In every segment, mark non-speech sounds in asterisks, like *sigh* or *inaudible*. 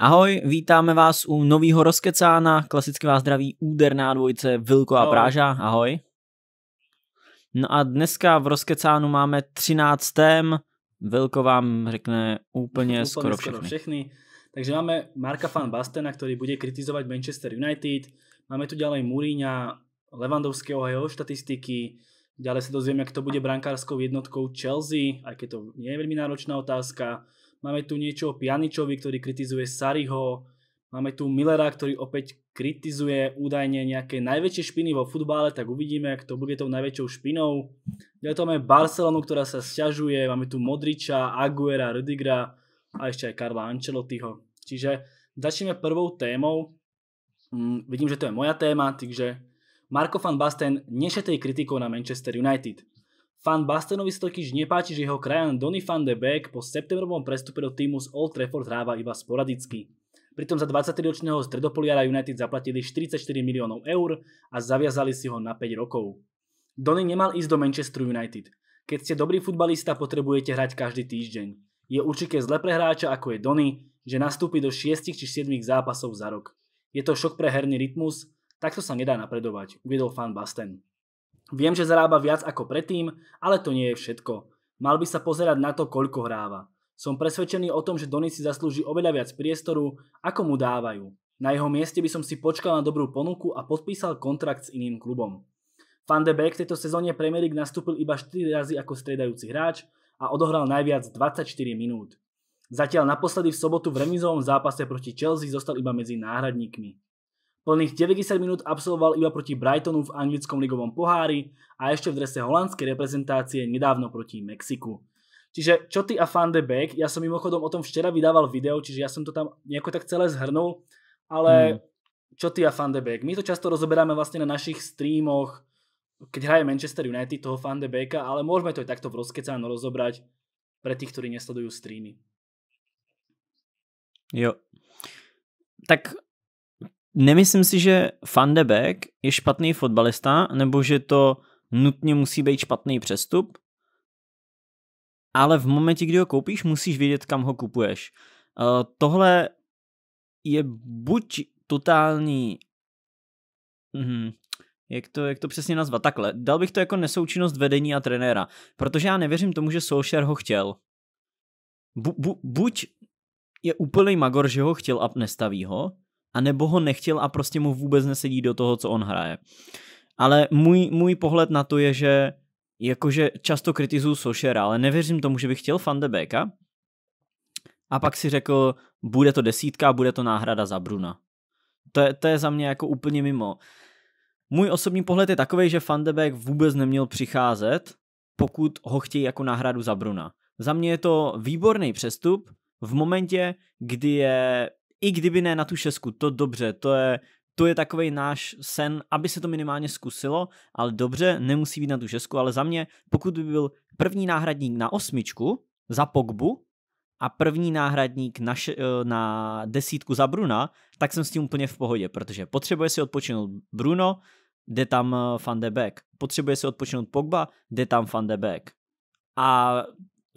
Ahoj, vítáme vás u nového rozkecána, klasicky vás zdraví úderná dvojice Vilko a Práža, ahoj. No a dneska v rozkecánu máme 13. Vilko vám řekne úplně, úplně skoro, všechny. skoro všechny. Takže máme Marka van Bastena, který bude kritizovat Manchester United. Máme tu ďalej Mourinha, Levandovského a jeho štatistiky. Ďalej sa dozvieme, kto bude brankárskou jednotkou Chelsea, aj keď to nie je veľmi náročná otázka. Máme tu niečo o Pjaničovi, ktorý kritizuje Sariho. Máme tu Millera, ktorý opäť kritizuje údajne nejaké najväčšie špiny vo futbále, tak uvidíme, kto bude tou najväčšou špinou. Ďalej tu máme Barcelonu, ktorá sa sťažuje, máme tu Modriča, Aguera, Rudigra a ešte aj Karla Ancelottiho. Čiže začneme prvou témou. Mm, vidím, že to je moja téma, takže Marko van Basten nešetrí kritikou na Manchester United. Fan Bastenovi sa totiž nepáči, že jeho krajan Donny van de Beek po septembrovom prestupe do týmu z Old Trafford hráva iba sporadicky. Pritom za 23-ročného stredopoliara United zaplatili 44 miliónov eur a zaviazali si ho na 5 rokov. Donny nemal ísť do Manchester United. Keď ste dobrý futbalista, potrebujete hrať každý týždeň. Je určite zle pre hráča, ako je Donny, že nastúpi do 6 či 7 zápasov za rok. Je to šok pre herný rytmus, takto sa nedá napredovať, uviedol fan Basten. Viem, že zarába viac ako predtým, ale to nie je všetko. Mal by sa pozerať na to, koľko hráva. Som presvedčený o tom, že Doni si zaslúži oveľa viac priestoru, ako mu dávajú. Na jeho mieste by som si počkal na dobrú ponuku a podpísal kontrakt s iným klubom. Van de Beek v tejto sezóne Premier League nastúpil iba 4 razy ako striedajúci hráč a odohral najviac 24 minút. Zatiaľ naposledy v sobotu v remizovom zápase proti Chelsea zostal iba medzi náhradníkmi. Plných 90 minút absolvoval iba proti Brightonu v anglickom ligovom pohári a ešte v drese holandskej reprezentácie nedávno proti Mexiku. Čiže čo ty a Van de Beek, ja som mimochodom o tom včera vydával video, čiže ja som to tam nejako tak celé zhrnul, ale hmm. čo ty a Van de Beek? My to často rozoberáme vlastne na našich streamoch, keď hraje Manchester United toho Van de Beeka, ale môžeme to aj takto v rozkecáno rozobrať pre tých, ktorí nesledujú streamy. Jo. Tak Nemyslím si, že Van de Beek je špatný fotbalista, nebo že to nutně musí být špatný přestup, ale v momentě, kdy ho koupíš, musíš vědět, kam ho kupuješ. Eh, tohle je buď totální... Hmm, jak to, jak to přesně nazvat? Takhle, dal bych to jako nesoučinnost vedení a trenéra, protože já nevěřím tomu, že Solskjaer ho chtěl. Bu, bu, buď je úplný magor, že ho chtěl a nestaví ho, a nebo ho nechtěl a prostě mu vůbec nesedí do toho, co on hraje. Ale můj, můj pohled na to je, že jakože často kritizuju Sošera, ale nevěřím tomu, že bych chtěl Beka. A pak si řekl, bude to desítka, bude to náhrada za Bruna. To je, to je za mě jako úplně mimo. Můj osobní pohled je takový, že Fandebek vůbec neměl přicházet, pokud ho chtějí jako náhradu za Bruna. Za mě je to výborný přestup v momentě, kdy je i kdyby ne na tu šesku, to dobře, to je, to je takový náš sen, aby se to minimálně zkusilo, ale dobře, nemusí být na tu šesku, ale za mě, pokud by byl první náhradník na osmičku za Pogbu a první náhradník na, š- eh, na desítku za Bruna, tak jsem s tím úplně v pohodě, protože potřebuje si odpočinout Bruno, jde tam eh, Van de Beek, potřebuje si odpočinout Pogba, jde tam Van de Beek. A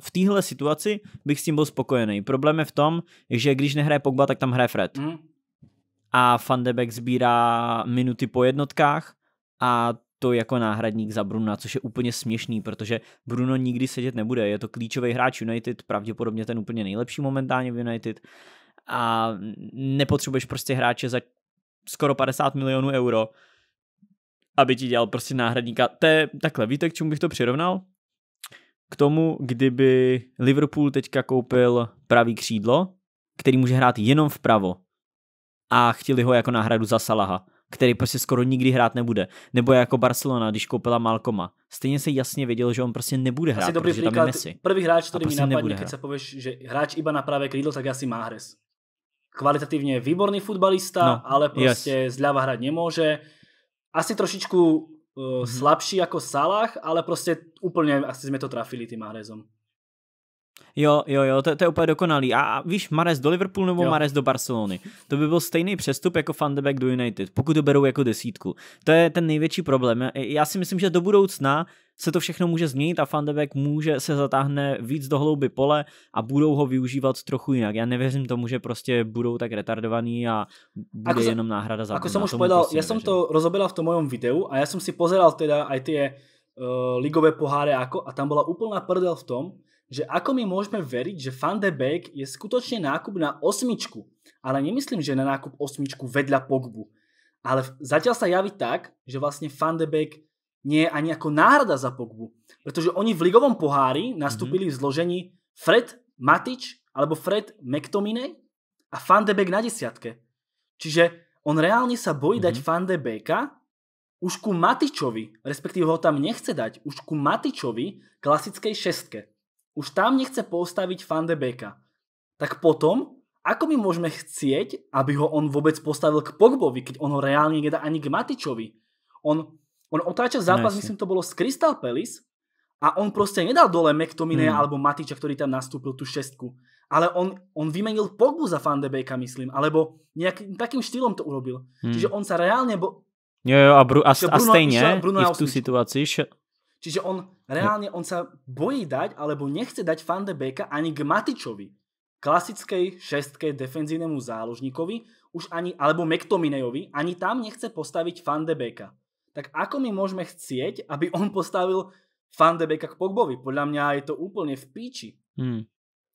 v téhle situaci bych s tím byl spokojený. Problém je v tom, že když nehraje Pogba, tak tam hraje Fred. Mm. A Van de Beek sbírá minuty po jednotkách a to jako náhradník za Bruna, což je úplně směšný, protože Bruno nikdy sedět nebude. Je to klíčový hráč United, pravděpodobně ten úplně nejlepší momentálně v United. A nepotřebuješ prostě hráče za skoro 50 milionů euro, aby ti dělal prostě náhradníka. To je takhle, víte, k čemu bych to přirovnal? k tomu, kdyby Liverpool teďka koupil pravý křídlo, který může hrát jenom vpravo a chtěli ho jako náhradu za Salaha, který prostě skoro nikdy hrát nebude. Nebo jako Barcelona, když koupila Malcoma. Stejně se jasně věděl, že on prostě nebude hrát, asi dobrý protože tam je Messi. Prvý hráč, který prostě mi napadne, když se pověš, že hráč iba na pravé křídlo tak asi Mahrez. Kvalitativně výborný futbalista, no, ale prostě yes. zľava hrát nemůže. Asi trošičku uh, hmm. slabší jako Salah, ale prostě úplně asi jsme to trafili tím Marezom. Jo, jo, jo, to, to je úplně dokonalý. A, a víš, Marez do Liverpoolu nebo jo. Marez do Barcelony. To by byl stejný přestup jako Fandebek do United, pokud to berou jako desítku. To je ten největší problém. Já si myslím, že do budoucna se to všechno může změnit a Fandebek může se zatáhne víc do hlouby pole a budou ho využívat trochu jinak. Já nevěřím tomu, že prostě budou tak retardovaní a bude ako jenom náhrada za Ako som už povedal, prostě já jsem to rozobila v tom mojom videu a já jsem si pozeral teda aj tie uh, ligové poháre ako, a tam bola úplná prdel v tom, že ako my môžeme veriť, že Van de Beek je skutočne nákup na osmičku. Ale nemyslím, že na nákup osmičku vedľa Pogbu. Ale zatiaľ sa javí tak, že vlastne Van de Beek nie je ani ako náhrada za Pogbu. Pretože oni v ligovom pohári mhm. nastúpili mm -hmm. v zložení Fred, Matič alebo Fred McTominay a Van de Beek na desiatke. Čiže on reálne sa bojí mm -hmm. dať Van de Beeka už ku Matičovi, respektíve ho tam nechce dať, už ku Matičovi, klasickej šestke. Už tam nechce postaviť Van de Beka. Tak potom, ako my môžeme chcieť, aby ho on vôbec postavil k Pogbovi, keď on ho reálne nedá ani k Matičovi? On, on otáča zápas, myslím, to bolo z Crystal Palace a on proste nedal dole McTominaya hmm. alebo Matiča, ktorý tam nastúpil tú šestku. Ale on, on vymenil Pogbu za Van de Beka, myslím, alebo nejakým takým štýlom to urobil. Hmm. Čiže on sa reálne bo Jo, jo, a, Bru- a, a stejně Bruno, i v tu situaci... Š- Čiže on reálně on se bojí dať, alebo nechce dať Van de Beka ani k Matičovi, klasické šestke defenzívnemu záložníkovi, už ani, alebo McTominayovi, ani tam nechce postaviť Van de Beka. Tak ako my môžeme chcieť, aby on postavil Van de Beka k Pogbovi? Podľa mňa je to úplne v píči. Hmm.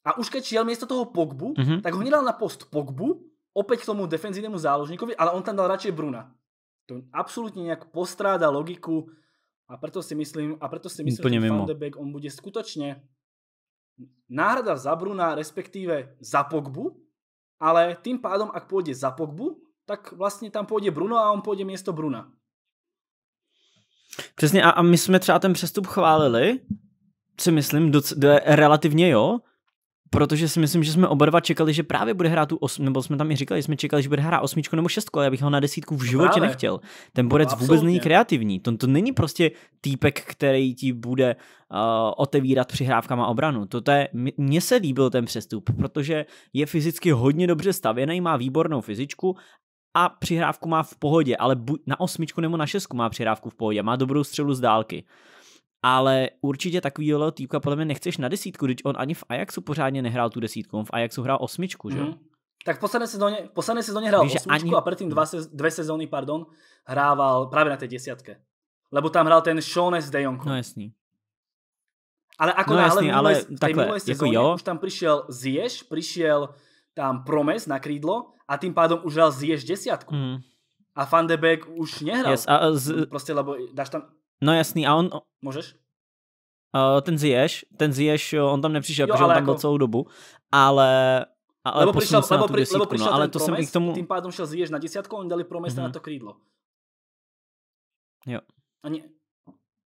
A už keď šiel miesto toho Pogbu, mm-hmm. tak ho nedal na post Pogbu, opäť k tomu defenzívnemu záložníkovi, ale on tam dal radšej Bruna to absolútne nejak postráda logiku a preto si myslím, a preto si myslím, že Van de Beek, on bude skutočne náhrada za Bruna, respektíve za Pogbu, ale tým pádom, ak pôjde za Pogbu, tak vlastně tam půjde Bruno a on půjde město Bruna. Přesně a, a my jsme třeba ten přestup chválili, si myslím, do, do, relativně jo, protože si myslím, že jsme oba dva čekali, že právě bude hrát tu osm, nebo jsme tam i říkali, že jsme čekali, že bude hrát osmičku nebo šestku, ale já bych ho na desítku v no životě právě. nechtěl. Ten borec no, vůbec není kreativní. To, to není prostě týpek, který ti bude uh, otevírat přihrávkama obranu. To je, mně se líbil ten přestup, protože je fyzicky hodně dobře stavěný, má výbornou fyzičku a přihrávku má v pohodě, ale buď na osmičku nebo na šestku má přihrávku v pohodě, má dobrou střelu z dálky ale určitě takovýho týpka podle mě nechceš na desítku, když on ani v Ajaxu pořádně nehrál tu desítku, on v Ajaxu hrál osmičku, že? Mm. Tak v posledné sezóně, v posledné sezóně hrál Víš, osmičku ani... a předtím dva, sez, dvě sezóny, pardon, hrával právě na té desítce. Lebo tam hrál ten Shones de Jong. No jasný. Ale ako no, jasný, ale v tej minulej jako jo. už tam přišel Zješ, přišel tam Promes na krídlo a tím pádem už hrál Zješ desiatku. Mm. A Van de Beek už nehrál. Yes, a z... Prostě, lebo dáš tam... No jasný, a on... Můžeš? Eh, ten zješ, ten zješ, on tam nepřišel, jo, protože on tam jako... byl celou dobu, ale... ale lebo přišel, lebo, desítku, lebo přišel no, ale to promes, jsem i k tomu... Tým pádem šel zješ na desítku, oni dali promes mm-hmm. na mhm. to krídlo. Jo. Ani...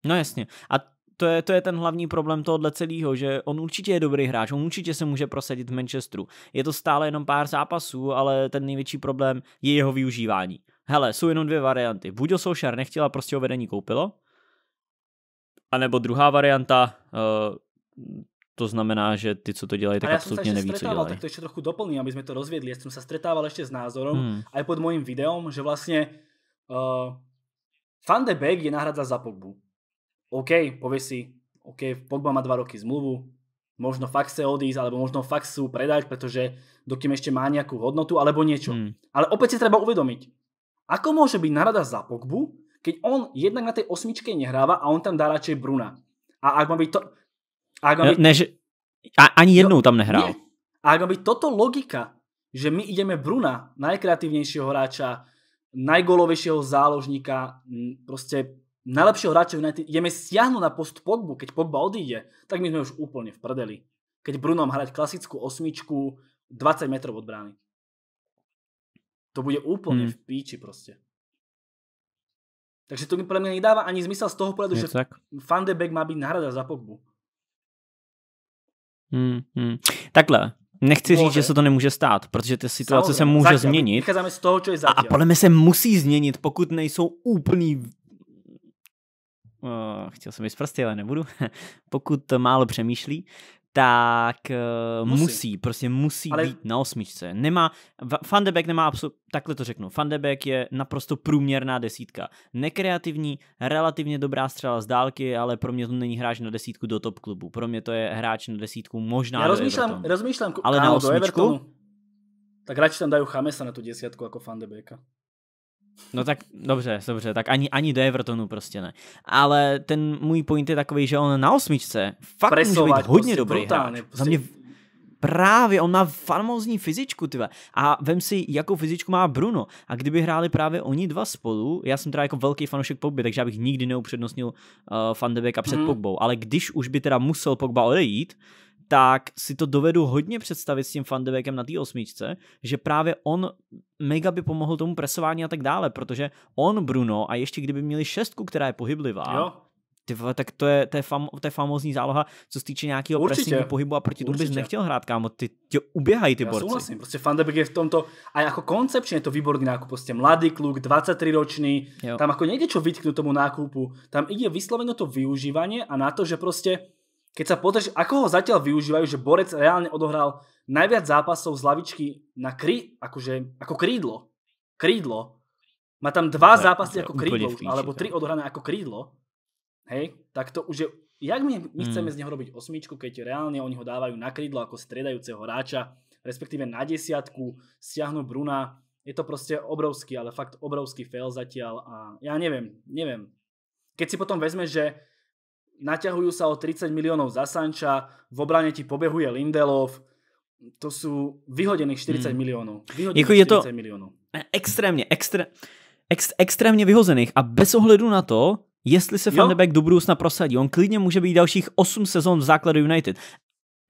No jasně. A to je, to je ten hlavní problém tohohle celého, že on určitě je dobrý hráč, on určitě se může prosadit v Manchesteru. Je to stále jenom pár zápasů, ale ten největší problém je jeho využívání. Hele, jsou jenom dvě varianty. Buď ho Solskjaer nechtěl a prostě ho vedení koupilo, a nebo druhá varianta, eh, to znamená, že ty, co to dělají, tak a já absolutně jsem se neví, co dělají. Tak to ještě trochu doplním, aby jsme to rozvědli. Já jsem se stretával ještě s názorem, hmm. aj pod mojím videom, že vlastně uh, Van de Beek je náhrada za Pogbu. OK, pově si, OK, Pogba má dva roky zmluvu, možno fakt se odísť, alebo možno fakt chcú predať, pretože dokým ešte má nejakú hodnotu, alebo niečo. Hmm. Ale opäť si treba uvedomiť, ako môže byť nahrada za Pogbu, keď on jednak na tej osmičke nehráva a on tam dá radšej Bruna. A ak má byť to... A ak má byť... Ne, že... a, ani jednou tam nehrál. Nie. A ak má byť toto logika, že my ideme Bruna, najkreatívnejšieho hráča, najgolovejšieho záložníka, proste najlepšieho hráča ideme stiahnuť na post Pogbu, keď Pogba odíde, tak my sme už úplne v prdeli. Keď má hrať klasickú osmičku 20 metrov od brány. To bude úplne hmm. v píči proste. Takže to podľa mňa nedáva ani zmysel z toho pohľadu, že Van de Beek má být náhrada za Pogbu. Hmm, hmm. Takhle, Nechci říct, že se to nemůže stát, protože ty situace Samozřejmě. se může zatím, změnit. Vycházíme z toho, co je zatím. A podle mě se musí změnit, pokud nejsou úplný... Uh, chtěl jsem být prostě, ale nebudu. *laughs* pokud málo přemýšlí, tak eh, musí. musí, prostě musí Ale... být na osmičce. Nemá, Fandebek nemá absolutně, takhle to řeknu, Fandebek je naprosto průměrná desítka. Nekreativní, relativně dobrá střela z dálky, ale pro mě to není hráč na desítku do top klubu. Pro mě to je hráč na desítku možná Já do rozmýšlám, Evertonu. rozmýšlám, ale kámo, na osmičku? Tak radši tam dají Chamesa na tu desítku jako Fandebeka. No tak dobře, dobře, tak ani, ani do Evertonu prostě ne. Ale ten můj point je takový, že on na osmičce fakt Presovat, může být hodně prostě dobrý brutálně, hráč. Prostě... Za mě Právě, on má famózní fyzičku, tyve. A vem si, jakou fyzičku má Bruno. A kdyby hráli právě oni dva spolu, já jsem teda jako velký fanoušek Pogby, takže já bych nikdy neupřednostnil uh, Van de a před hmm. Pogbou. Ale když už by teda musel Pogba odejít, tak si to dovedu hodně představit s tím Van de Beekem na té osmičce, že právě on mega by pomohl tomu presování a tak dále, protože on, Bruno, a ještě kdyby měli šestku, která je pohyblivá, jo. Ty vole, tak to je, to, je fam, to je famózní záloha, co se týče nějakého presního pohybu a proti tomu bys nechtěl hrát, kámo, ty tě uběhají ty Já borci. souhlasím, prostě Van de Beek je v tomto, a jako koncepčně je to výborný nákup, prostě mladý kluk, 23 ročný, jo. tam jako nejde čo vytknúť tomu nákupu, tam ide vysloveno to využívanie a na to, že prostě Keď sa pozrieš, ako ho zatiaľ využívajú, že Borec reálne odohral najviac zápasov z lavičky na kry, akože, ako krídlo. Krídlo. Má tam dva to zápasy ako krídlo už, alebo tri odohrané ako krídlo. Hej, tak to už je... Jak my, my chceme hmm. z neho robiť osmičku, keď reálne oni ho dávajú na krídlo ako stredajúceho hráča, respektíve na desiatku, stiahnu Bruna. Je to proste obrovský, ale fakt obrovský fail zatiaľ a ja neviem, neviem. Keď si potom vezme, že naťahujú sa o 30 miliónov za Sanča, v obrane ti pobehuje Lindelov, to sú vyhodených 40 hmm. milionů. Vyhodených jako je 40 to miliónov. E, extrémně, extré, ex, extrémně vyhozených a bez ohledu na to, jestli se Van de Beek do budoucna prosadí, on klidně může být dalších 8 sezon v základu United.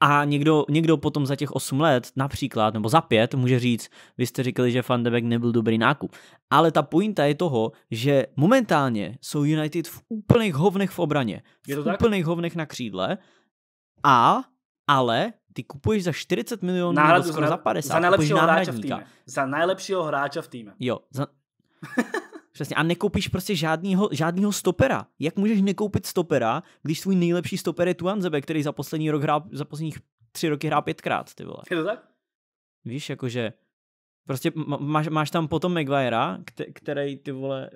A někdo, někdo potom za těch 8 let například, nebo za 5, může říct, vy jste říkali, že Van de Beek nebyl dobrý nákup. Ale ta pointa je toho, že momentálně jsou United v úplných hovnech v obraně. Je to v tak? úplných hovnech na křídle. A, ale, ty kupuješ za 40 milionů nebo skoro za, za 50. Za nejlepšího hráče v týme. Za nejlepšího hráče v týme. Jo, za... *laughs* Přesně. A nekoupíš prostě žádnýho, žádnýho stopera. Jak můžeš nekoupit stopera, když tvůj nejlepší stoper je Tuanzebe který za poslední rok hrál, za posledních tři roky hrál pětkrát, ty vole. Je to tak? Víš, jakože Prostě máš, máš tam potom Maguirea, který ty vole,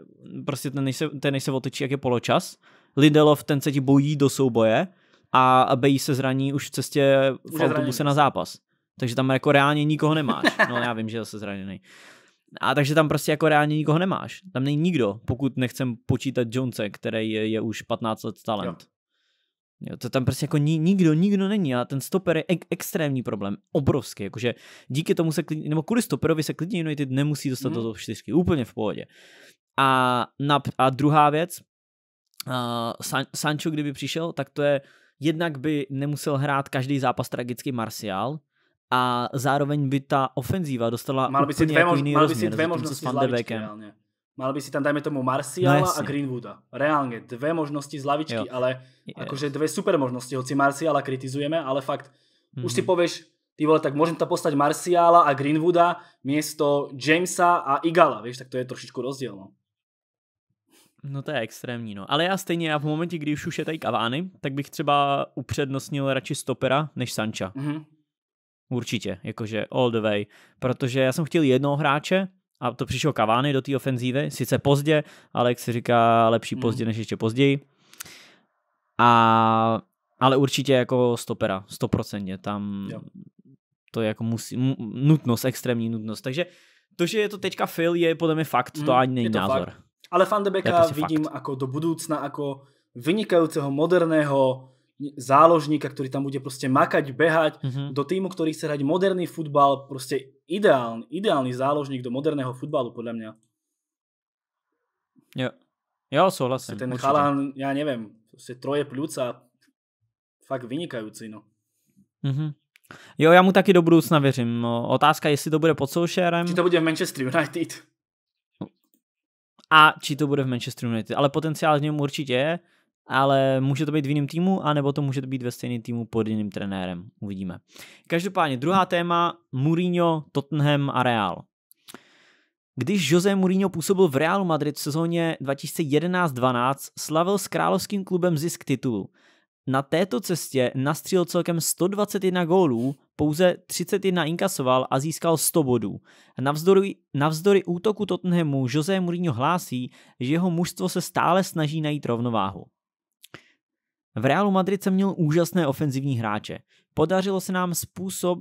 prostě ten než, se, ten než se otočí, jak je poločas. Lindelof, ten se ti bojí do souboje a Bejí se zraní už v cestě v autobuse na zápas. Takže tam jako reálně nikoho nemáš. No já vím, že je zase zraněný. A takže tam prostě jako reálně nikoho nemáš. Tam není nikdo, pokud nechcem počítat Jonese, který je, je už 15 let talent. Jo. Jo, to tam prostě jako ni, nikdo, nikdo není a ten stoper je ek, extrémní problém, obrovský, jakože díky tomu se klidně, nebo kvůli stoperovi se klidně United nemusí dostat mm. do toho čtyřky. úplně v pohodě. A, na, a druhá věc, uh, San, Sancho kdyby přišel, tak to je, jednak by nemusel hrát každý zápas tragický Martial, a zároveň by ta ofenzíva dostala mal by si dvě, jako jiný mal by si dvě možnosti s Van Mal by si tam, dajme tomu, no, Marciala no, a Greenwooda. Reálně, dvě možnosti z lavičky, jo. ale jakože dvě super možnosti, hoci Marciala kritizujeme, ale fakt, mm-hmm. už si mhm. pověš, ty vole, tak můžeme tam postať Marciala a Greenwooda místo Jamesa a Igala, víš, tak to je trošičku rozdíl, no. No to je extrémní, no. Ale já stejně, já v momentě, kdy už je tady Cavani, tak bych třeba upřednostnil radši stopera než Sancha. Mm-hmm. Určitě, jakože all the way. Protože já jsem chtěl jednoho hráče, a to přišlo Kavány do té ofenzívy, sice pozdě, ale jak se říká, lepší mm. pozdě než ještě později. A, ale určitě jako stopera, stoprocentně, tam jo. to je jako musí, nutnost, extrémní nutnost. Takže to, že je to teďka fil, je podle mě fakt, mm, to mhm, ani není názor. Fakt. Ale Fandebeka prostě vidím fakt. jako do budoucna, jako vynikajúceho moderného záložníka, ktorý tam bude proste makať, behať, mhm. do týmu, ktorý chce hrať moderný futbal, proste ideálny, ideálny záložník do moderného futbalu, podľa mňa. Jo, jo souhlasím. A ten určite. chalán, ja neviem, proste troje pľúca, fakt vynikajúci, no. Mhm. Jo, já mu taky do budoucna věřím. No. Otázka, jestli to bude pod Solskjaerem. Či to bude v Manchester United. A či to bude v Manchester United. Ale potenciál v něm určitě je ale může to být v jiném týmu, anebo to může to být ve stejném týmu pod jiným trenérem. Uvidíme. Každopádně druhá téma Mourinho, Tottenham a Real. Když Jose Mourinho působil v Realu Madrid v sezóně 2011-12, slavil s královským klubem zisk titulu. Na této cestě nastřílil celkem 121 gólů, pouze 31 inkasoval a získal 100 bodů. Navzdory, navzdory útoku Tottenhamu Jose Mourinho hlásí, že jeho mužstvo se stále snaží najít rovnováhu. V Realu Madrid jsem měl úžasné ofenzivní hráče. Podařilo se nám způsob,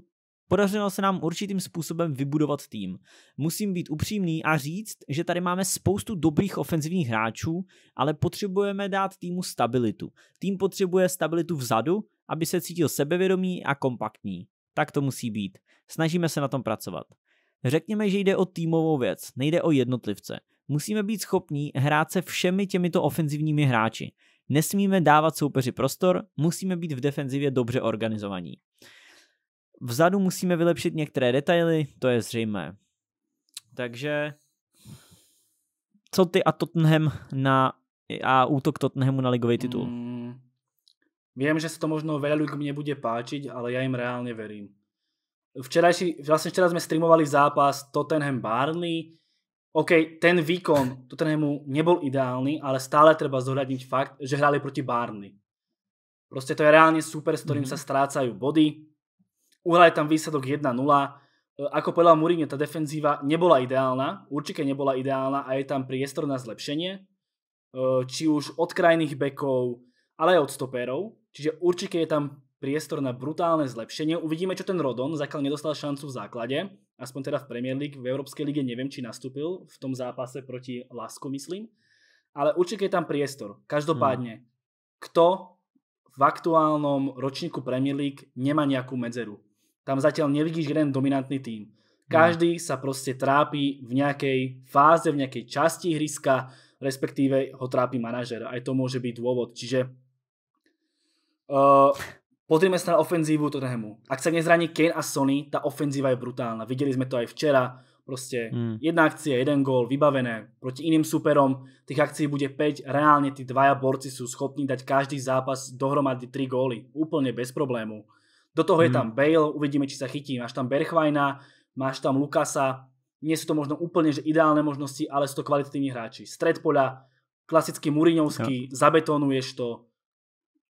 Podařilo se nám určitým způsobem vybudovat tým. Musím být upřímný a říct, že tady máme spoustu dobrých ofenzivních hráčů, ale potřebujeme dát týmu stabilitu. Tým potřebuje stabilitu vzadu, aby se cítil sebevědomý a kompaktní. Tak to musí být. Snažíme se na tom pracovat. Řekněme, že jde o týmovou věc, nejde o jednotlivce. Musíme být schopní hrát se všemi těmito ofenzivními hráči. Nesmíme dávat soupeři prostor, musíme být v defenzivě dobře organizovaní. Vzadu musíme vylepšit některé detaily, to je zřejmé. Takže co ty a Tottenham na a útok Tottenhamu na ligový titul? Mm, viem, že sa to možno veľa ľuďom nebude páčiť, ale ja im reálne verím. Včerajší, vlastně včera sme streamovali zápas Tottenham Barney, OK, ten výkon Tottenhamu nebol ideálny, ale stále treba zohľadniť fakt, že hrali proti Barnley. Proste to je reálne super, s ktorým mm-hmm. sa strácajú body. Uhrali tam výsledok 1-0. E, ako povedal Mourinho, tá defenzíva nebola ideálna, určite nebola ideálna a je tam priestor na zlepšenie. E, či už od krajných bekov, ale aj od stopérov. Čiže určite je tam priestor na brutálne zlepšenie. Uvidíme, čo ten Rodon, zatiaľ nedostal šancu v základe, aspoň teda v Premier League, v Európskej lige neviem, či nastúpil v tom zápase proti Lasku, myslím. Ale určite je tam priestor. Každopádne, hmm. kto v aktuálnom ročníku Premier League nemá nejakú medzeru? Tam zatiaľ nevidíš jeden dominantný tým. Hmm. Každý sa proste trápi v nejakej fáze, v nejakej časti hryska, respektíve ho trápi manažer. Aj to môže byť dôvod. Čiže eh, Pozrime sa na ofenzívu Tottenhamu. Ak sa nezraní Kane a Sony, tá ofenzíva je brutálna. Videli sme to aj včera. Proste hmm. jedna akcia, jeden gól, vybavené. Proti iným superom tých akcií bude 5. Reálne tí dvaja borci sú schopní dať každý zápas dohromady 3 góly. Úplne bez problému. Do toho je hmm. tam Bale, uvidíme, či sa chytí. Máš tam Berchvajna, máš tam Lukasa. Nie sú to možno úplne že ideálne možnosti, ale sú to kvalitní hráči. Stred poľa, klasicky Muriňovský, ja. zabetonuješ to.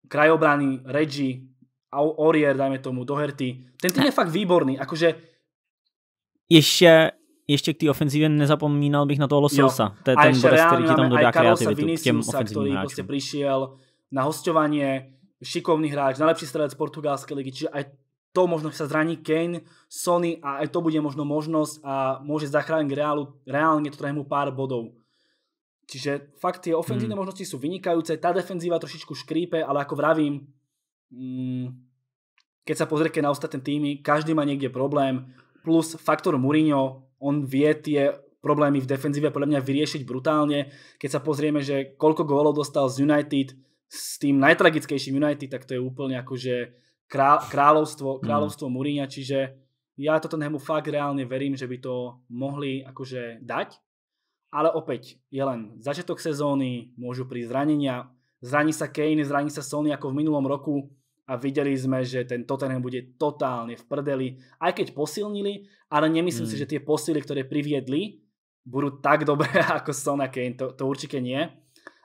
Krajobrany, Reggie, Aurier, dajme tomu, Doherty. Ten tým je fakt výborný, akože... Ještě, ještě k té ofenzívě nezapomínal bych na toho Loselsa. To je ten borec, který ti tam dodá kreativitu k těm ofenzívním prostě hráčům. Prostě přišel na hostování, šikovný hráč, najlepší strelec portugalskej ligy, čiže aj to možno sa zraní Kane, Sony a aj to bude možno možnosť a môže zachrániť Reálu, reálne to mu pár bodov. Čiže fakt tie ofenzívne hmm. možnosti sú vynikajúce, tá defenzíva trošičku škrípe, ale ako vravím, Mm, keď sa pozriete na ostatné týmy, každý má niekde problém, plus faktor Mourinho, on vie tie problémy v defenzíve podľa mňa vyriešiť brutálne. Keď sa pozrieme, že koľko gólov dostal z United, s tým najtragickejším United, tak to je úplne akože kráľovstvo, kráľovstvo mm. Mourinha, čiže ja Tottenhamu fakt reálne verím, že by to mohli akože dať, ale opäť je len začiatok sezóny, môžu prísť zranenia, zraní sa Kane, zraní sa Sony ako v minulom roku, a videli sme, že ten Tottenham bude totálne v prdeli, aj keď posilnili, ale nemyslím mm. si, hmm. že tie posily, ktoré priviedli, budú tak dobré *laughs* ako Son a Kane, to, to určite nie.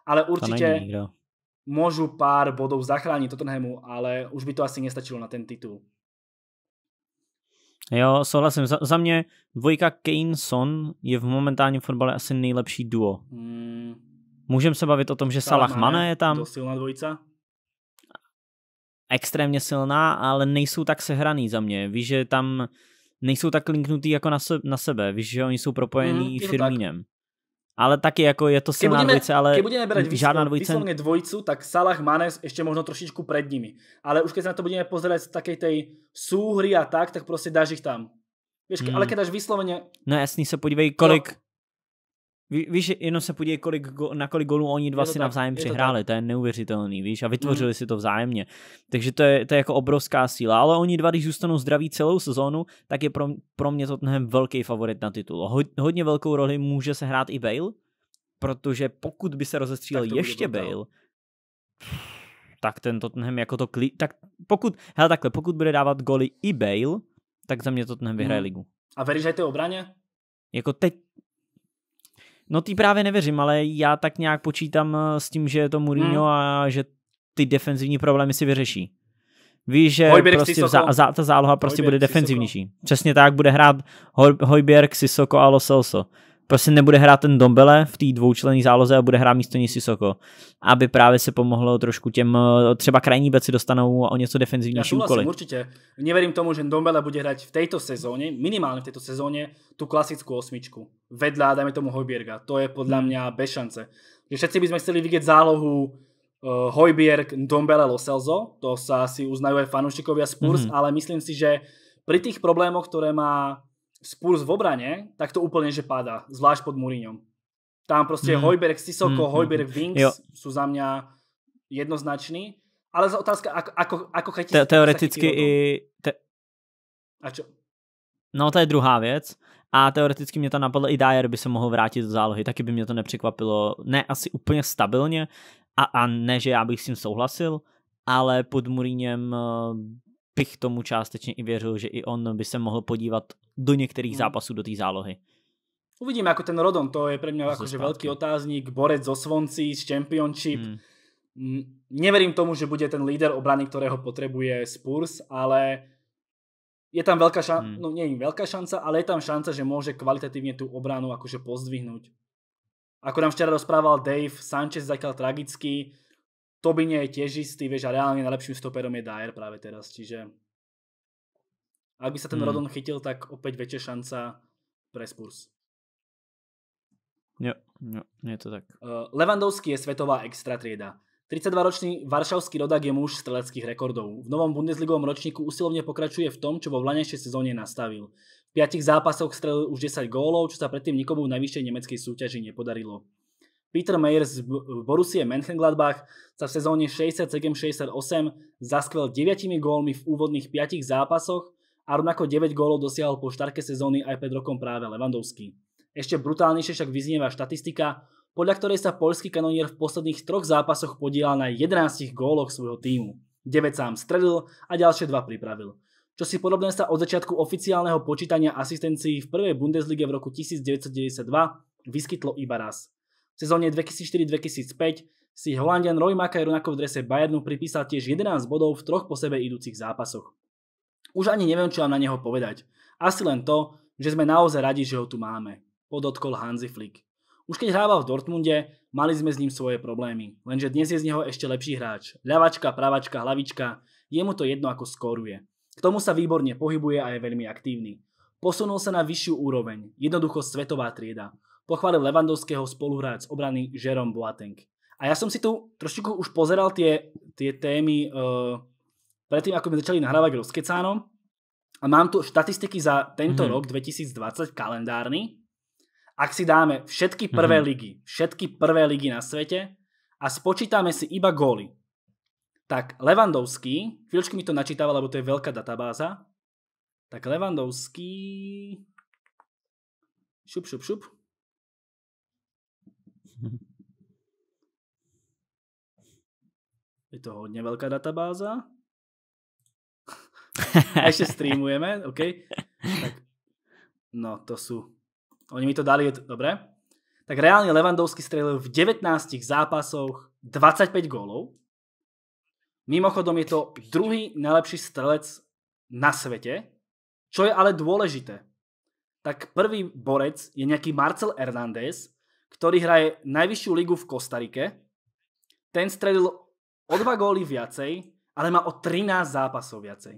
Ale určite môžu pár bodov zachrániť Tottenhamu, ale už by to asi nestačilo na ten titul. Jo, souhlasím. Za, za mě dvojka Kane-Son je v momentálním fotbale asi nejlepší duo. Hmm. Můžeme se bavit o tom, že Salah Mane je tam. To silná dvojica extrémně silná, ale nejsou tak sehraný za mě. Víš, že tam nejsou tak linknutý jako na, se, na sebe. Víš, že oni jsou propojení mm, Firmínem. Tak. Ale taky jako je to silná budeme, dvojice, ale budeme brať žádná dvojice. Když dvojicu, tak Salah, Manes ještě možno trošičku před nimi. Ale už když se na to budeme pozerať z takej tej súhry a tak, tak prostě dáš ich tam. Víš, mm. ale hmm. když dáš vysloveně... No jasný, se podívej, kolik, no. Ví, víš, jenom se podívej, kolik, na kolik golů oni dva si tak, navzájem přihráli, to, to je neuvěřitelný, víš, a mhm. vytvořili mm. si to vzájemně. Takže to je, to je jako obrovská síla, ale oni dva, když zůstanou zdraví celou sezónu, tak je pro, pro mě mnohem velký favorit na titul. Ho, hodně velkou roli může se hrát i Bale, protože pokud by se rozestřílel ještě Bale, tak ten Tottenham jako to klí... Tak pokud, hele takhle, pokud bude dávat goly i Bale, tak za mě Tottenham vyhraje mm. ligu. A veríš aj té obraně? Jako teď, No ty právě nevěřím, ale já tak nějak počítám eh, s tím, že je to Mourinho hmm. a že ty defenzivní problémy si vyřeší. Víš, že prostě zá, zá, ta záloha prostě Hojbjerg, bude defenzivnější. Sisoko. Přesně tak bude hrát Hoj, Hojbjerg, Sisoko a Lo Celso. Prostě nebude hrát ten Dombele v té dvoučlenné záloze a bude hrát místo ní Sisoko. Aby právě se pomohlo trošku těm, eh, třeba krajní beci dostanou o něco defenzivnější Já úkoly. určitě. Neverím tomu, že Dombele bude hrát v této sezóně, minimálně v této sezóně, tu klasickou osmičku vedľa, dajme tomu Hojbierga. To je podľa hmm. mňa bez šance. Že všetci by sme chceli vidieť zálohu uh, eh, Hojbierg, Dombele, Loselzo. To sa asi uznajú aj fanúšikovia Spurs, hmm ale myslím si, že pri tých problémoch, ktoré má Spurs v obrane, tak to úplne že páda. Zvlášť pod Mourinhom. Tam proste hmm Hojbierg, Sisoko, hmm, hmm Hojbierg, hmm. Wings jo. sú za mňa jednoznační. Ale za otázka, ako, ako, ako chytí... Te, teoreticky i... Te... A čo? No to je druhá věc. A teoreticky mě to napadlo i Dyer by se mohl vrátit do zálohy, taky by mě to nepřekvapilo. Ne asi úplně stabilně a, a ne, že já bych s tím souhlasil, ale pod Muríněm eh, bych tomu částečně i věřil, že i on by se mohl podívat do některých hmm. zápasů do té zálohy. Uvidíme, jako ten Rodon, to je pre jako že velký otázník. borec zo Svonci, z Championship. Hmm. hmm. Neverím tomu, že bude ten líder obrany, ktorého potrebuje Spurs, ale je tam veľká šanca, hmm. no nie je veľká šanca, ale je tam šanca, že môže kvalitatívne tú obranu akože pozdvihnúť. Ako nám včera rozprával Dave, Sanchez zatiaľ tragický, to by nie je tiež istý, vieš, a reálne najlepším stoperom je Dyer práve teraz, čiže ak by sa ten hmm. Rodon chytil, tak opäť väčšia šanca pre Spurs. Jo, jo, je to tak. Uh, eh, Levandovský je svetová extra trieda. 32-ročný varšavský rodák je muž streleckých rekordov. V novom Bundesligovom ročníku usilovne pokračuje v tom, čo vo vlanejšej sezóne nastavil. V piatich zápasoch strelil už 10 gólov, čo sa predtým nikomu v najvyššej nemeckej súťaži nepodarilo. Peter Mayer z Borussie Mönchengladbach sa v sezóne 67-68 zaskvel 9 gólmi v úvodných 5 zápasoch a rovnako 9 gólov dosiahol po štarke sezóny aj pred rokom práve Levandovský. Ešte brutálnejšie však vyznieva štatistika, podľa ktorej sa polský kanonier v posledných troch zápasoch podielal na 11 góloch svojho týmu. 9 sám stredil a ďalšie dva pripravil. Čo si podobné sa od začiatku oficiálneho počítania asistencií v prvej Bundeslige v roku 1992 vyskytlo iba raz. V sezóne 2004-2005 si Holandian Roy Makaj Runako v drese Bayernu pripísal tiež 11 bodov v troch po sebe idúcich zápasoch. Už ani neviem, čo mám na neho povedať. Asi len to, že sme naozaj radi, že ho tu máme. Podotkol Hanzi Flick. Už keď hrával v Dortmunde, mali sme s ním svoje problémy, lenže dnes je z neho ešte lepší hráč. Ľavačka, pravačka, hlavička, je mu to jedno ako skóruje. K tomu sa výborne pohybuje a je veľmi aktívny. Posunul sa na vyššiu úroveň, jednoducho svetová trieda. Pochválil Levandovského spoluhráč obrany Jerome Boateng. A ja som si tu trošičku už pozeral tie, tie témy uh, predtým, ako sme začali nahrávať rozkecáno. A mám tu štatistiky za tento mm-hmm. rok 2020 kalendárny. Ak si dáme všetky prvé mm-hmm. ligy, všetky prvé ligy na svete a spočítame si iba góly, tak Levandovský, chvíľočky mi to načítava, lebo to je veľká databáza, tak Levandovský... Šup, šup, šup. Je to hodně velká databáza. *laughs* A ještě streamujeme, OK. Tak. No, to jsou Oni mi to dali, je to dobré. Tak reálne Levandovský strelil v 19 zápasoch 25 gólov. Mimochodom je to druhý najlepší strelec na svete. Čo je ale dôležité, tak prvý borec je nejaký Marcel Hernández, ktorý hraje najvyššiu ligu v Kostarike. Ten strelil o dva góly viacej, ale má o 13 zápasov viacej.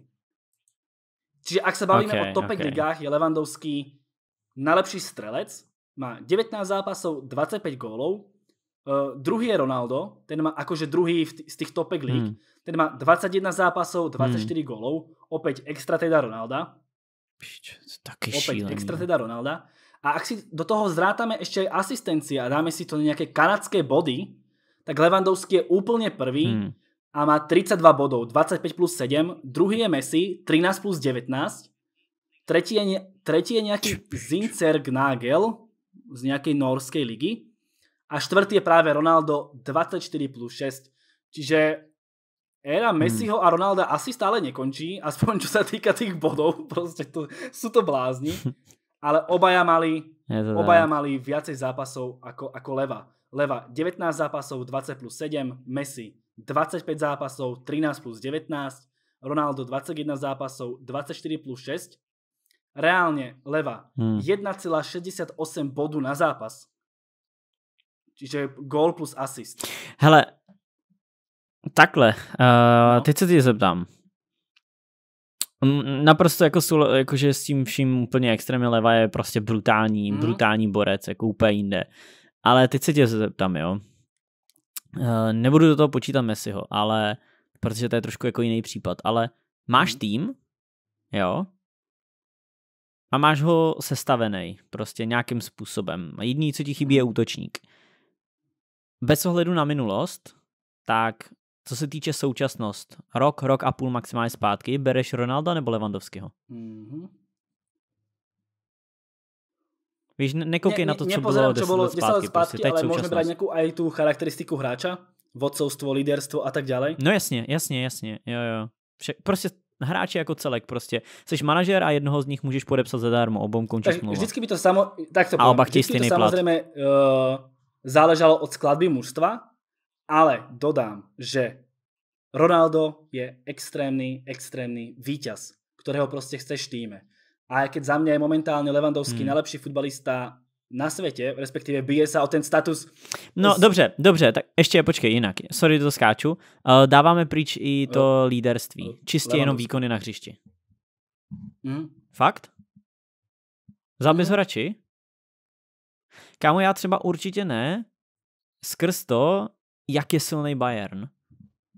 Čiže ak sa bavíme okay, o topek okay. ligách, je Levandovský najlepší strelec, má 19 zápasov, 25 gólov. Uh, druhý je Ronaldo, ten má akože druhý v z tých topek lík. Hmm. Ten má 21 zápasov, 24 hmm. gólov. Opäť extra teda Ronalda. Pič, taký Opäť šílený. extra no. teda Ronalda. A ak si do toho zrátame ešte aj asistencie a dáme si to nejaké kanadské body, tak Levandovský je úplne prvý hmm. a má 32 bodov, 25 plus 7. Druhý je Messi, 13 plus 19. Tretí je, tretí je nejaký Zincer Gnagel z nejakej norskej ligy. A štvrtý je práve Ronaldo 24 plus 6. Čiže éra hmm. Messiho hmm. a Ronalda asi stále nekončí, *laughs* aspoň čo sa týka tých bodov. Proste to, sú to blázni. *laughs* Ale obaja mali, obaja mali viacej zápasov ako, ako Leva. Leva 19 zápasov, 20 plus 7, Messi 25 zápasov, 13 plus 19, Ronaldo 21 zápasov, 24 plus 6 reálne leva hmm. 1,68 bodu na zápas. Čiže gól plus asist. Hele, takhle, uh, no. teď se ti zeptám. Naprosto jako, jakože s tím vším úplně extrémně leva je prostě brutální, mm. brutální borec, jako úplně jinde. Ale teď se tě zeptám, jo. Uh, nebudu do toho počítat Messiho, ale protože to je trošku jako jiný případ, ale máš hmm. tým, jo, a máš ho sestavený prostě nějakým způsobem. A Jediný, co ti chybí, je útočník. Bez ohledu na minulost, tak co se týče současnost, rok, rok a půl maximálně zpátky, bereš Ronalda nebo Levandovského? Mm-hmm. Víš, nekoukej ne, na to, co bylo co bylo zpátky. zpátky prostě, ale můžeme brát nějakou aj tu charakteristiku hráča? Vodcovstvo, liderstvo a tak dále? No jasně, jasně, jasně. Jo, jo. Vše, prostě na hráče jako celek prostě. Jsi manažer a jednoho z nich můžeš podepsat zadarmo, obou končí tak smlouva. Vždycky by to samo, tak to a oba chtějí stejný to samozřejmě Uh, záležalo od skladby mužstva, ale dodám, že Ronaldo je extrémný, extrémný víťaz, kterého prostě chceš týme. A keď za mňa je momentálne Levandovský hmm. najlepší futbalista na světě, respektive bije se o ten status. No dobře, dobře, tak ještě počkej jinak, sorry, to skáču. Eh, dáváme pryč i to líderství, eh, čistě jenom výkony na hřišti. Mm. Fakt? Za mm. Hm? radši? Kámo, já třeba určitě ne, skrz to, jak je silný Bayern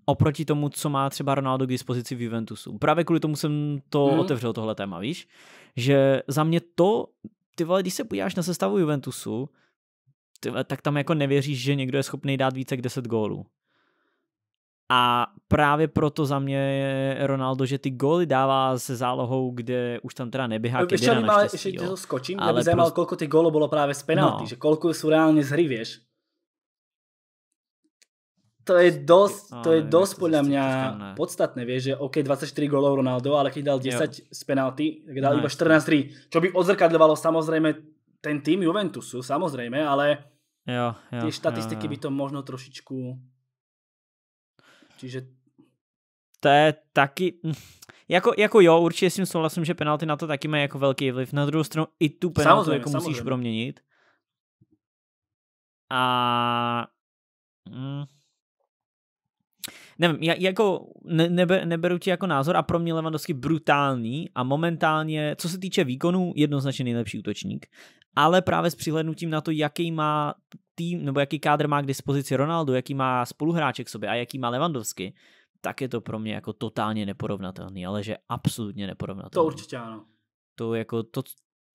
oproti tomu, co má třeba Ronaldo k dispozici v Juventusu. Právě kvůli tomu jsem to hmm. otevřel tohle téma, víš? Že za mě to ty vole, když se podíváš na sestavu Juventusu, ty, tak tam jako nevěříš, že někdo je schopný dát více jak 10 gólů. A právě proto za mě je Ronaldo, že ty góly dává se zálohou, kde už tam teda neběhá Kedira naštěstí. Ještě to skočím, mě by zajímalo, prostě... koľko ty gólů bylo právě z penalty, no. že kolko jsou reálně z hry, vieš to je dosť, to je dosť podľa mňa podstatné, vieš, že OK, 24 golov Ronaldo, ale keď dal 10 z penalty, tak dal iba 14-3, čo by odzrkadľovalo samozrejme ten tým Juventusu, samozrejme, ale tie štatistiky by to možno trošičku... Čiže... To je taky... Jako, jako jo, určitě s tím souhlasím, že penalty na to taky mají jako velký vliv. Na druhou stranu i tu penaltu samozřejmě, jako samozřejmě. musíš proměnit. A... Mm nevím, já, jako ne, nebe, neberu ti jako názor a pro mě Levandovský brutální a momentálně, co se týče výkonu, jednoznačně nejlepší útočník, ale právě s přihlednutím na to, jaký má tým, nebo jaký kádr má k dispozici Ronaldo, jaký má spoluhráček sobě a jaký má Levandovský, tak je to pro mě jako totálně neporovnatelný, ale že absolutně neporovnatelný. To určitě ano. To jako to,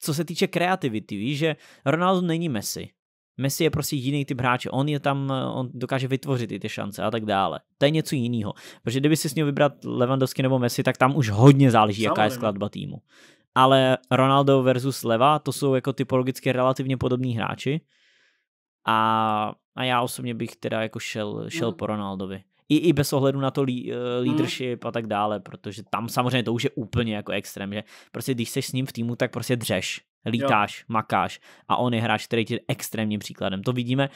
co se týče kreativity, víš, že Ronaldo není Messi, Messi je prostě jiný typ hráče, on je tam, eh, on dokáže vytvořit i ty šance a tak dále. To je něco jiného. Protože kdyby si ním vybrat Lewandowski nebo Messi, tak tam už hodně záleží, Samozřejmě. jaká je skladba týmu. Ale Ronaldo versus Leva, to jsou jako typologicky relativně podobní hráči. A, a já osobně bych teda jako šel, šel mm. po Ronaldovi. I, I bez ohledu na to lí, eh, mhm. leadership mm. a tak dále, protože tam samozřejmě to už je úplně jako extrém, že prostě když jsi s ním v týmu, tak prostě dřeš lítáš, jo. makáš a on je hráč, který je extrémním příkladem. To vidíme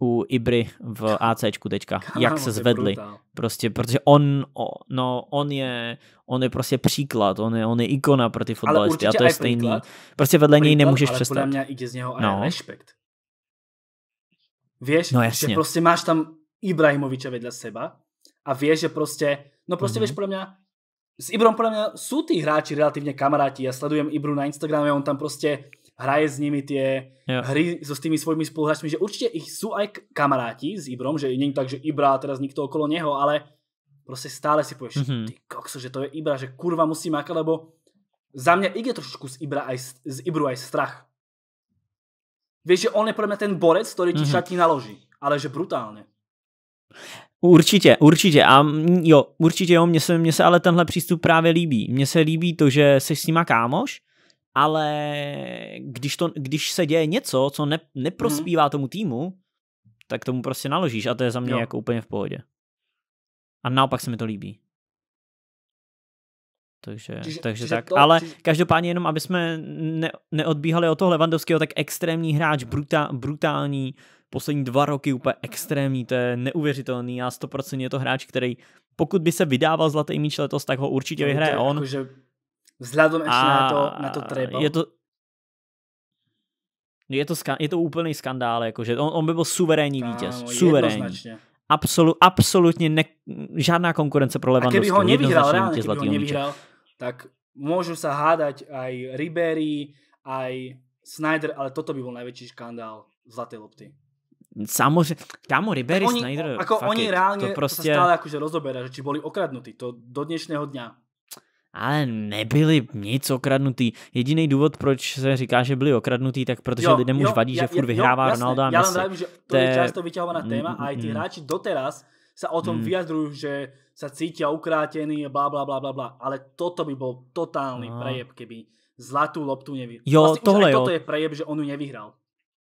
uh, u Ibry v ACčku teďka, Kámo, jak se zvedli. Prostě, protože on, no, on je, on je prostě příklad, on je, on je ikona pro ty fotbalisty a to je stejný. Příklad, prostě vedle příklad, něj nemůžeš ale přestat. Ale podle mě z něho no. respekt. Víš, no, že prostě máš tam Ibrahimoviče vedle seba a víš, že prostě, no prostě mm-hmm. víš, podle mě s Ibrom podľa mňa sú tí hráči relatívne kamaráti. Ja sledujem Ibru na Instagrame, on tam proste hraje s nimi tie yeah. hry so s tými svojimi spoluhráčmi, že určite ich sú aj kamaráti s Ibrom, že nie je tak, že Ibra a teraz nikto okolo neho, ale proste stále si povieš, mm-hmm. ty kokso, že to je Ibra, že kurva musí makať, lebo za mňa ide trošku z, Ibra aj, z Ibru aj strach. Vieš, že on je pre mňa ten borec, ktorý ti mm-hmm. šatí naloží, ale že brutálne. Určitě, určitě. A jo, určitě jo, mně se, mně se ale tenhle přístup právě líbí. Mně se líbí to, že jsi s nima kámoš, ale když, to, když se děje něco, co ne, neprospívá mhm. tomu týmu, tak tomu prostě naložíš a to je za mě jo. jako úplně v pohodě. A naopak se mi to líbí. Takže, čiže, takže čiže tak. To, Ale čiže... každopádně jenom, aby jsme ne, neodbíhali od toho Levandovského, tak extrémní hráč, bruta, brutální, poslední dva roky úplně extrémní, to je neuvěřitelný a 100% je to hráč, který pokud by se vydával zlatý míč letos, tak ho určitě vyhraje jako on. Jakože vzhledem ještě na to, na to treba. Je to, je to, je to úplný skandál, jakože on, on by byl suverénní vítěz. Kámo, suverénní. Absolu, absolutně ne, žádná konkurence pro Lewandowski. A keby ho nevyhral, reálne, keby ho nevyhral, tak můžu se hádat aj Ribery, aj Snyder, ale toto by byl největší skandál zlaté lopty. Samozřejmě, kámo, Ribery, oni, Snyder, ako oni it. to, prostě... se stále akože rozoberá, že či boli okradnutí, to do dnešného dňa. Ale nebyli nic okradnutý. Jediný důvod, proč se říká, že byli okradnutý, tak protože jo, lidem jo, už vadí, ja, že furt vyhrává jo, Ronaldo a Messi. Já vám že to je často vyťahovaná mm, téma mm, a ty tí mm. hráči doteraz se o tom mm. že se cítia ukrátení, bla bla bla bla bla. Ale toto by byl totální no. prejeb, keby zlatou loptu nevyhrál. Jo, vlastne tohle jo. toto je prejeb, že on ju nevyhrál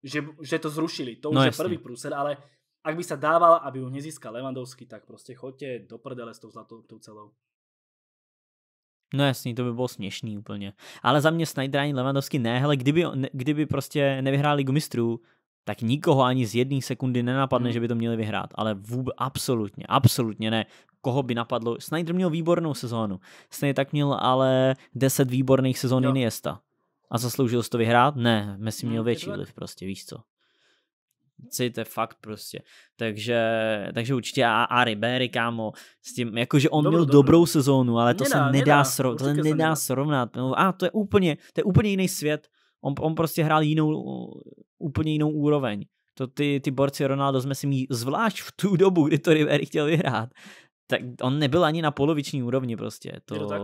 že, že to zrušili. To no už no je jasný. prvý prúser, ale ak by sa dávala, aby ho nezískal Levandovský, tak proste chodte do prdele s tou zlatou tou celou. No jasný, to by bylo směšný úplně. Ale za mě Snyder ani Levandovský ne, hele, kdyby, kdyby prostě nevyhrál Ligu mistrů, tak nikoho ani z jedné sekundy nenapadne, hmm. že by to měli vyhrát. Ale vůbec, absolutně, absolutně ne. Koho by napadlo? Snyder měl výbornou sezónu. Snyder tak měl ale 10 výborných sezón Iniesta. A zasloužil si to vyhrát? Ne, Messi měl větší vliv prostě, víš co. To je fakt prostě. Takže, takže určitě a, a Ribery, kámo, s tím, jakože on dobro, měl dobrou, dobrou sezónu, ale to nedá, se nedá, nedá srovnat, to se nedá srovnat. No, a to je úplně, to je úplně jiný svět. On, on prostě hrál jinou, úplně jinou úroveň. To ty, ty borci Ronaldo jsme si mít, zvlášť v tu dobu, kdy to Ribery chtěl vyhrát, tak on nebyl ani na poloviční úrovni prostě. To, je to tak?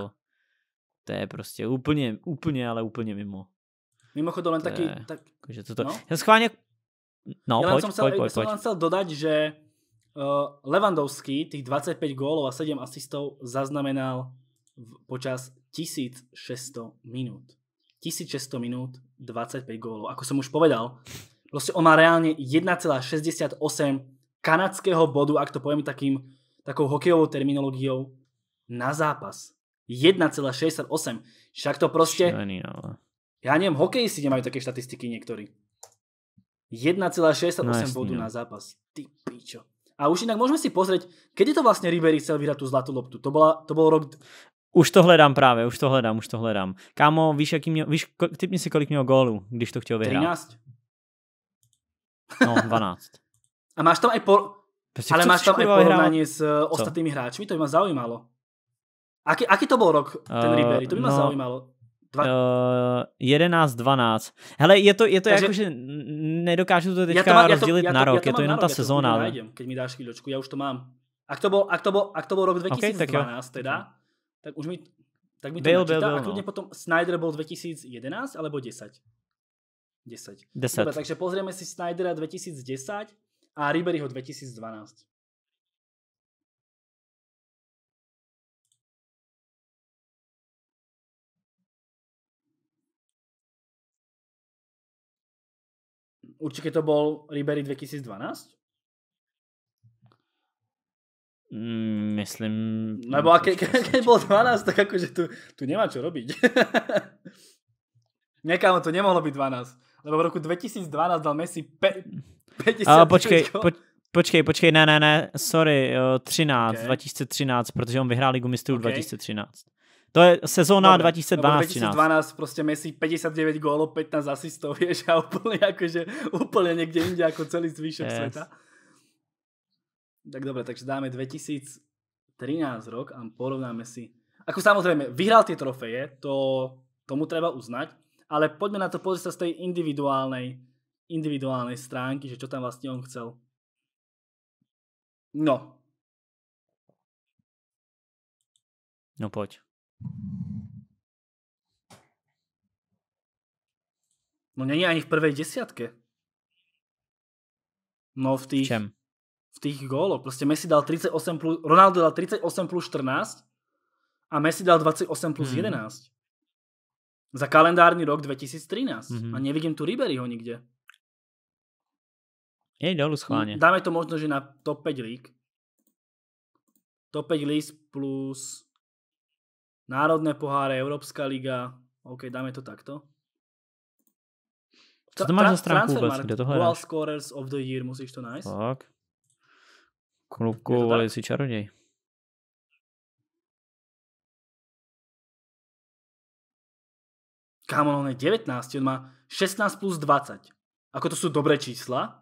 To je prostě úplně, úplně, ale úplně mimo. Mimochodom len to taký... Je, tak, že toto, no? Ja schválne... No, ja len poď, chcel, poď, poď, som chcel dodať, že uh, eh, Levandovský tých 25 gólov a 7 asistov zaznamenal v, počas 1600 minút. 1600 minút, 25 gólov. Ako som už povedal, proste on má reálne 1,68 kanadského bodu, ak to poviem takým, takou hokejovou terminológiou, na zápas. 1,68. Však to proste... Šilený, ale... Ja neviem, si nemajú také štatistiky niektorí. 1,68 bodu na zápas. Ty pičo. A už inak môžeme si pozrieť, kedy to vlastne Ribery chcel vyhrať tú zlatú loptu. To, byla, to byl rok... Už to hledám práve, už to hledám, už to hledám. Kámo, víš, jaký měl, víš, typni si, kolik měl gólu, když to chtěl vyhrát. 13. No, 12. A máš tam aj por... Prostě ale máš tam i porovnání s eh, ostatnými ostatními hráčmi? To by ma zaujímalo. Aký, aký to byl rok, ten uh, eh, Ribery? To by mě no, zaujímalo. Dva... Uh, 11, 12. Hele, je to, je to Takže... jako, že nedokážu to teďka ja rozdělit ja to, na rok, Ja to, je to jenom rok, ta sezóna. Ja keď mi dáš chvíľočku, já už to mám. Ak to byl, ak to bol, ak to bol rok 2012 okay, tak, teda, tak už mi, tak mi to bail, načítá, bail, byl, a kľudne no. potom Snyder bol 2011 alebo 10. 10. 10. Dobre, takže pozrieme si Snydera 2010 a Riberyho 2012. určite to bol Ribery 2012? Mm, myslím... Lebo no, ke, ke, keď bol 12, tak akože tu, tu nemá čo robiť. *laughs* Někam to nemohlo byť 12. Lebo v roku 2012 dal Messi 50 Ale počkej, po, počkej, počkej, ne, ne, ne, sorry, 13, eh, okay. 2013, protože on vyhrál ligu mistrů okay. 2013. To je sezóna 2012 2012 prostě Messi 59 gólov, 15 asistov, *laughs* vieš, a úplně jakože úplně někde jinde jako celý zvýšek yes. světa. Tak dobře, takže dáme 2013 rok a porovnáme si. Ako samozřejmě, vyhrál ty trofeje, to tomu treba uznať, ale pojďme na to pozrieť z tej individuálnej, individuálnej stránky, že čo tam vlastně on chcel. No. No pojď. No není ani v prvej desiatke. No v tých... V čem? V tých góloch. Proste Messi dal 38 plus... Ronaldo dal 38 plus 14 a Messi dal 28 plus 11. Mhm. Za kalendárny rok 2013. hmm A nevidím tu Riberyho nikde. Je dolu schválne. Dáme to možno, že na top 5 lík. Top 5 líst plus Národné poháre, Európska liga, OK, dáme to takto. Co to máš za stránku vůbec? Kde to hledáš? Dual Scorers of the Year, musíš to nájsť. Tak. Klubku volající čaroděj. Kámo, no, on je 19, on má 16 plus 20. Ako to sú dobré čísla?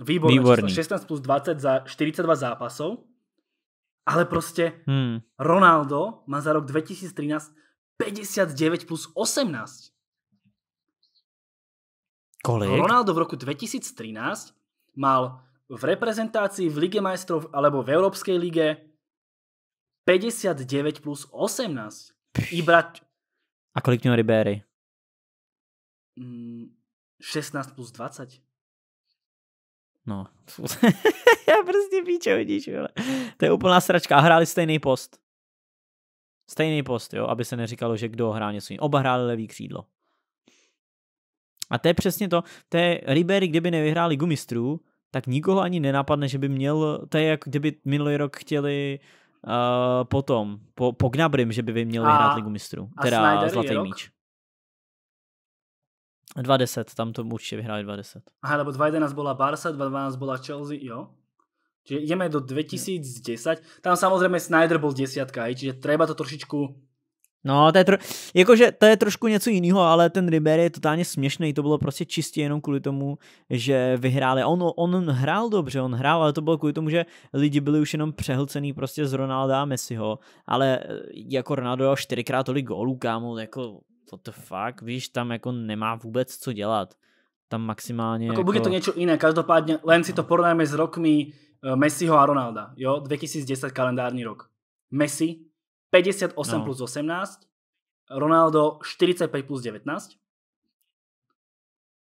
Výborné čísla. 16 plus 20 za 42 zápasov. Ale proste hmm. Ronaldo má za rok 2013 59 plus 18. Kolik? Ronaldo v roku 2013 mal v reprezentácii v Lige majstrov alebo v Európskej lige 59 plus 18. Ibra... A kolik měl Ribéry? 16 mm, plus 20. No, *laughs* já prostě píče hodíš, vole. To je úplná sračka. A hráli stejný post. Stejný post, jo, aby se neříkalo, že kdo hrál něco jiného. Oba hráli levý křídlo. A to je přesně to. To je Ribery, kdyby nevyhráli gumistrů, tak nikoho ani nenapadne, že by měl, to je jak kdyby minulý rok chtěli uh, potom, po, po Gnabrym, že by měl vyhrát ligu mistrů, teda Snyder zlatý míč. 20, tam to určite vyhrali 20. Aha, lebo 2011 bola Barca, 2012 bola Chelsea, jo. Čiže ideme do 2010. Tam samozrejme Snyder bol desiatka, čiže treba to trošičku No, to je, tro... jakože, to je trošku něco jiného, ale ten Ribery je totálně směšný. To bylo prostě čistě jenom kvůli tomu, že vyhráli. On, on hrál dobře, on hrál, ale to bylo kvůli tomu, že lidi byli už jenom přehlcený prostě z Ronalda a Messiho. Ale e, jako Ronaldo dal čtyřikrát tolik gólů, kámo, jako what the fuck, víš, tam jako nemá vůbec co dělat. Tam maximálně... Ako jako... bude jako to něco jiné, každopádně len si to porovnáme s rokmi eh, Messiho a Ronalda, jo, 2010 kalendární rok. Messi 58 no. plus 18, Ronaldo 45 plus 19.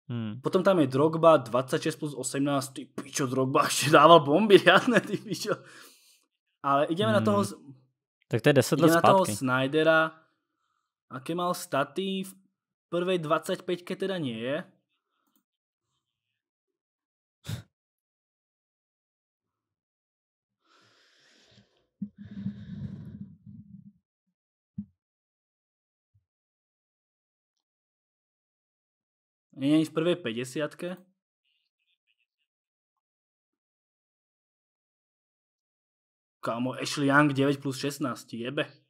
Hmm. Potom tam je Drogba 26 plus 18, ty pičo, Drogba ještě *laughs* dával bomby riadne, ty pičo. Ale ideme hmm. na toho... Tak to je 10 let zpátky. na toho Snydera, Aké mal staty? V prvej 25-ke teda nie je. Nie Není v prvej 50 Kámo, Ashley Young 9 plus 16, jebe.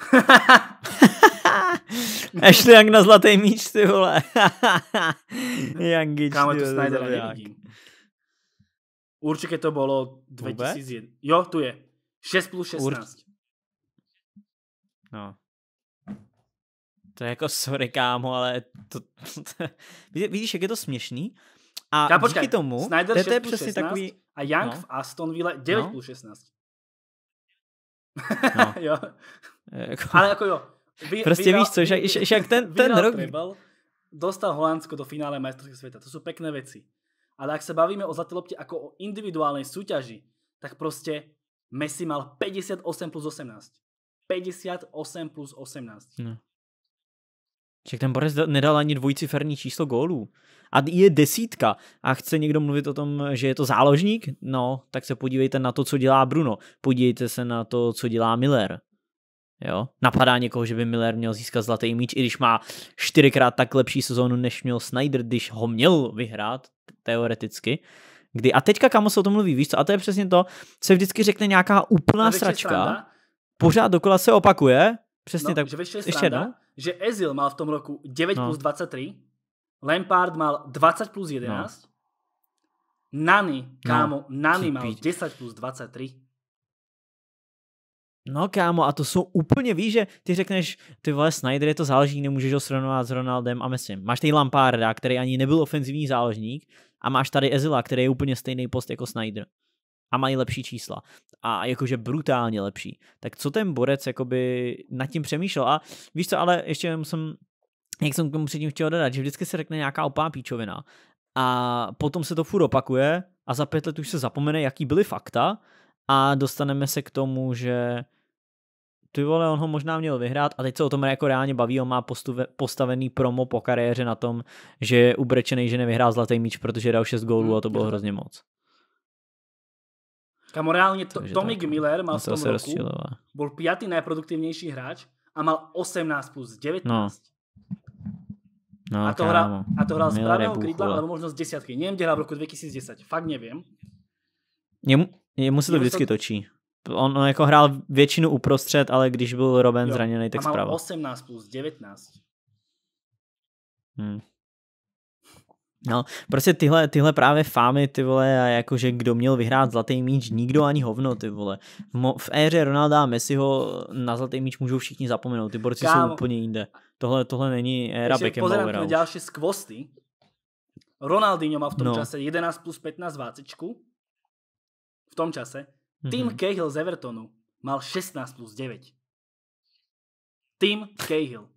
*laughs* Ashley Young na zlatý míč, ty vole. *laughs* Youngič, Kámo, to Snydera nevidím. Určitě to bylo 2001. Jo, tu je. 6 plus 16. Ur... No. To je jako sorry, kámo, ale to... *laughs* Vidíš, jak je to směšný? A Ká, počkej, tomu... Snyder to je přesně takový... A Young no. v Aston Villa 9 no. plus 16. No. jo. Jako... Ale jako jo. Vy, prostě vyhral, víš co, že, že, že jak ten, ten rok... Tribal, dostal Holandsko do finále majstrovství světa. To jsou pekné věci. Ale jak se bavíme o zlaté lopti jako o individuální súťaži, tak prostě Messi mal 58 plus 18. 58 plus 18. No. Ček ten Borec nedal ani dvojciferní číslo gólů. A je desítka. A chce někdo mluvit o tom, že je to záložník? No, tak se podívejte na to, co dělá Bruno. Podívejte se na to, co dělá Miller. Jo? Napadá někoho, že by Miller měl získat zlatý míč, i když má čtyřikrát tak lepší sezónu, než měl Snyder, když ho měl vyhrát, teoreticky. Kdy, a teďka kamo se o tom mluví, víš co? A to je přesně to, se vždycky řekne nějaká úplná sračka, pořád dokola se opakuje, přesně no, tak. Že je ještě jedno? že Ezil mal v tom roku 9 no. plus 23, Lampard mal 20 plus 11, no. Nani, kámo, no. Nani mal 10 plus 23. No kámo, a to jsou úplně, víš, že ty řekneš, ty vole, Snyder je to záložník, nemůžeš ho srovnovat s Ronaldem a Messi. Máš tady Lamparda, který ani nebyl ofenzivní záložník a máš tady Ezila, který je úplně stejný post jako Snyder a mají lepší čísla a jakože brutálně lepší. Tak co ten borec jakoby nad tím přemýšlel a víš co, ale ještě jsem, jak jsem k tomu předtím chtěl dodat, že vždycky se řekne nějaká opá píčovina a potom se to furt opakuje a za pět let už se zapomene, jaký byly fakta a dostaneme se k tomu, že ty vole, on ho možná měl vyhrát a teď se o tom jako reálně baví, on má postuve, postavený promo po kariéře na tom, že je ubrečený, že nevyhrál zlatý míč, protože dal 6 gólů hmm, a to bylo hrozně moc. Kamo, reálně to, Tommy tak, no. Miller mal v tom roku, byl bol nejproduktivnější hráč a mal 18 plus 19. No. No, a, to hra, a to hral z pravého krídla, ale možno z desiatky. Neviem, kde hral v roku 2010, fakt neviem. Jemu se to vždycky točí. On jako hrál většinu uprostřed, ale když byl Robin jo. zraněný, tak zprava. 18 plus 19. Hmm. No, prostě tyhle, tyhle právě fámy, ty vole, a jakože kdo měl vyhrát zlatý míč, nikdo ani hovno, ty vole. Mo, v éře Ronalda a Messiho na zlatý míč můžou všichni zapomenout, ty borci Kámo. jsou úplně jinde. Tohle, tohle není éra Beckenbauera. Ještě další skvosty. Ronaldinho má v tom no. čase 11 plus 15 vácečku v tom čase. Mm-hmm. Tim mhm. Cahill z Evertonu mal 16 plus 9. Tim Cahill.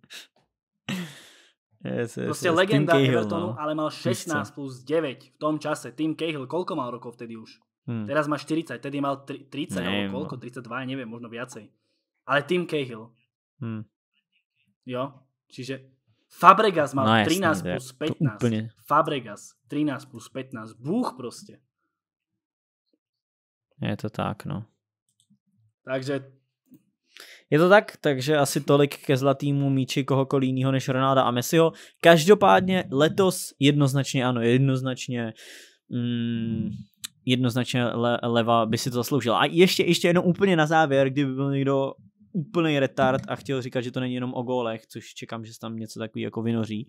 Yes, yes, Proste yes, legenda Cahill, Evertonu, no. ale mal 16 Písce. plus 9 v tom čase. Tim Cahill, koľko mal rokov vtedy už? Hmm. Teraz má 40, tedy mal 30, alebo koľko, 32, no. neviem, možno viacej. Ale Tim Cahill. Hmm. Jo, čiže Fabregas mal no, jasný, 13 plus 15. Úplne. Fabregas 13 plus 15. Búh proste. Je to tak, no. Takže je to tak, takže asi tolik ke zlatýmu míči kohokoliv jiného než Ronalda a Messiho. Každopádně letos jednoznačně ano, jednoznačně mm, jednoznačně le, leva by si to zasloužila. A ještě, ještě jenom úplně na závěr, kdyby byl někdo úplný retard a chtěl říkat, že to není jenom o gólech, což čekám, že se tam něco takový jako vynoří,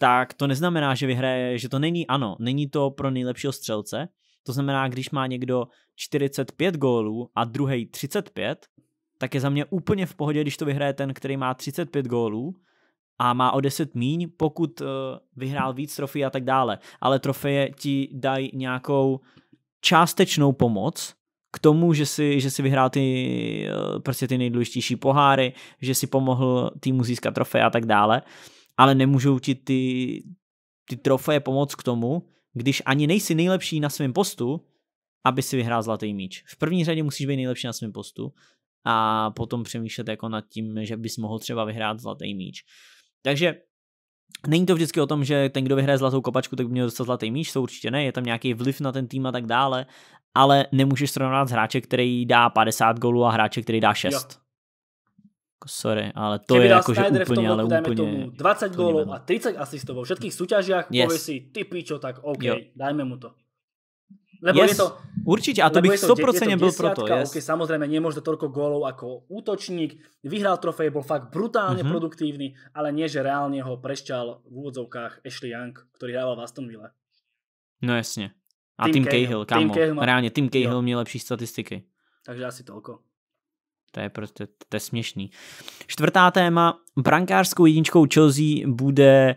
tak to neznamená, že vyhraje, že to není ano, není to pro nejlepšího střelce, to znamená, když má někdo 45 gólů a druhý 35, tak je za mě úplně v pohodě, když to vyhraje ten, který má 35 gólů a má o 10 míň, pokud eh, vyhrál víc trofejí a tak dále. Ale trofeje ti dají nějakou částečnou pomoc, k tomu, že si, že si vyhrál ty, eh, prostě ty nejdůležitější poháry, že si pomohl týmu získat trofeje a tak dále, ale nemůžou ti ty, ty trofeje pomoct k tomu, když ani nejsi nejlepší na svém postu, aby si vyhrál zlatý míč. V první řadě musíš být nejlepší na svém postu a potom přemýšlet jako nad tím, že bys mohl třeba vyhrát zlatý míč. Takže není to vždycky o tom, že ten, kdo vyhraje zlatou kopačku, tak by měl dostat zlatý míč, to určitě ne, je tam nějaký vliv na ten tým a tak dále, ale nemůžeš srovnat s hráče, který dá 50 gólů a hráče, který dá 6. Jo. Jako sorry, ale to Keby je jako, že úplne, ale úplne... Tomu 20 gólov a 30 asistov vo všetkých súťažiach, yes. povie si, ty pičo, tak OK, jo. dajme mu to. Lebo yes, je to, určite, a to bych 100% to, pro proto. Yes. Okay, samozrejme, nemôže toľko gólov ako útočník. Vyhral trofej, bol fakt brutálne mm-hmm. produktívny, ale nie, že reálne ho prešťal v úvodzovkách Ashley Young, ktorý hrával v Aston Villa. No jasne. A Tim, Cahill, Cahill kámo. Reálne, Tim Cahill mi měl lepší statistiky. Takže asi toľko. To je prostě to je směšný. Čtvrtá téma. Brankářskou jedničkou Chelsea bude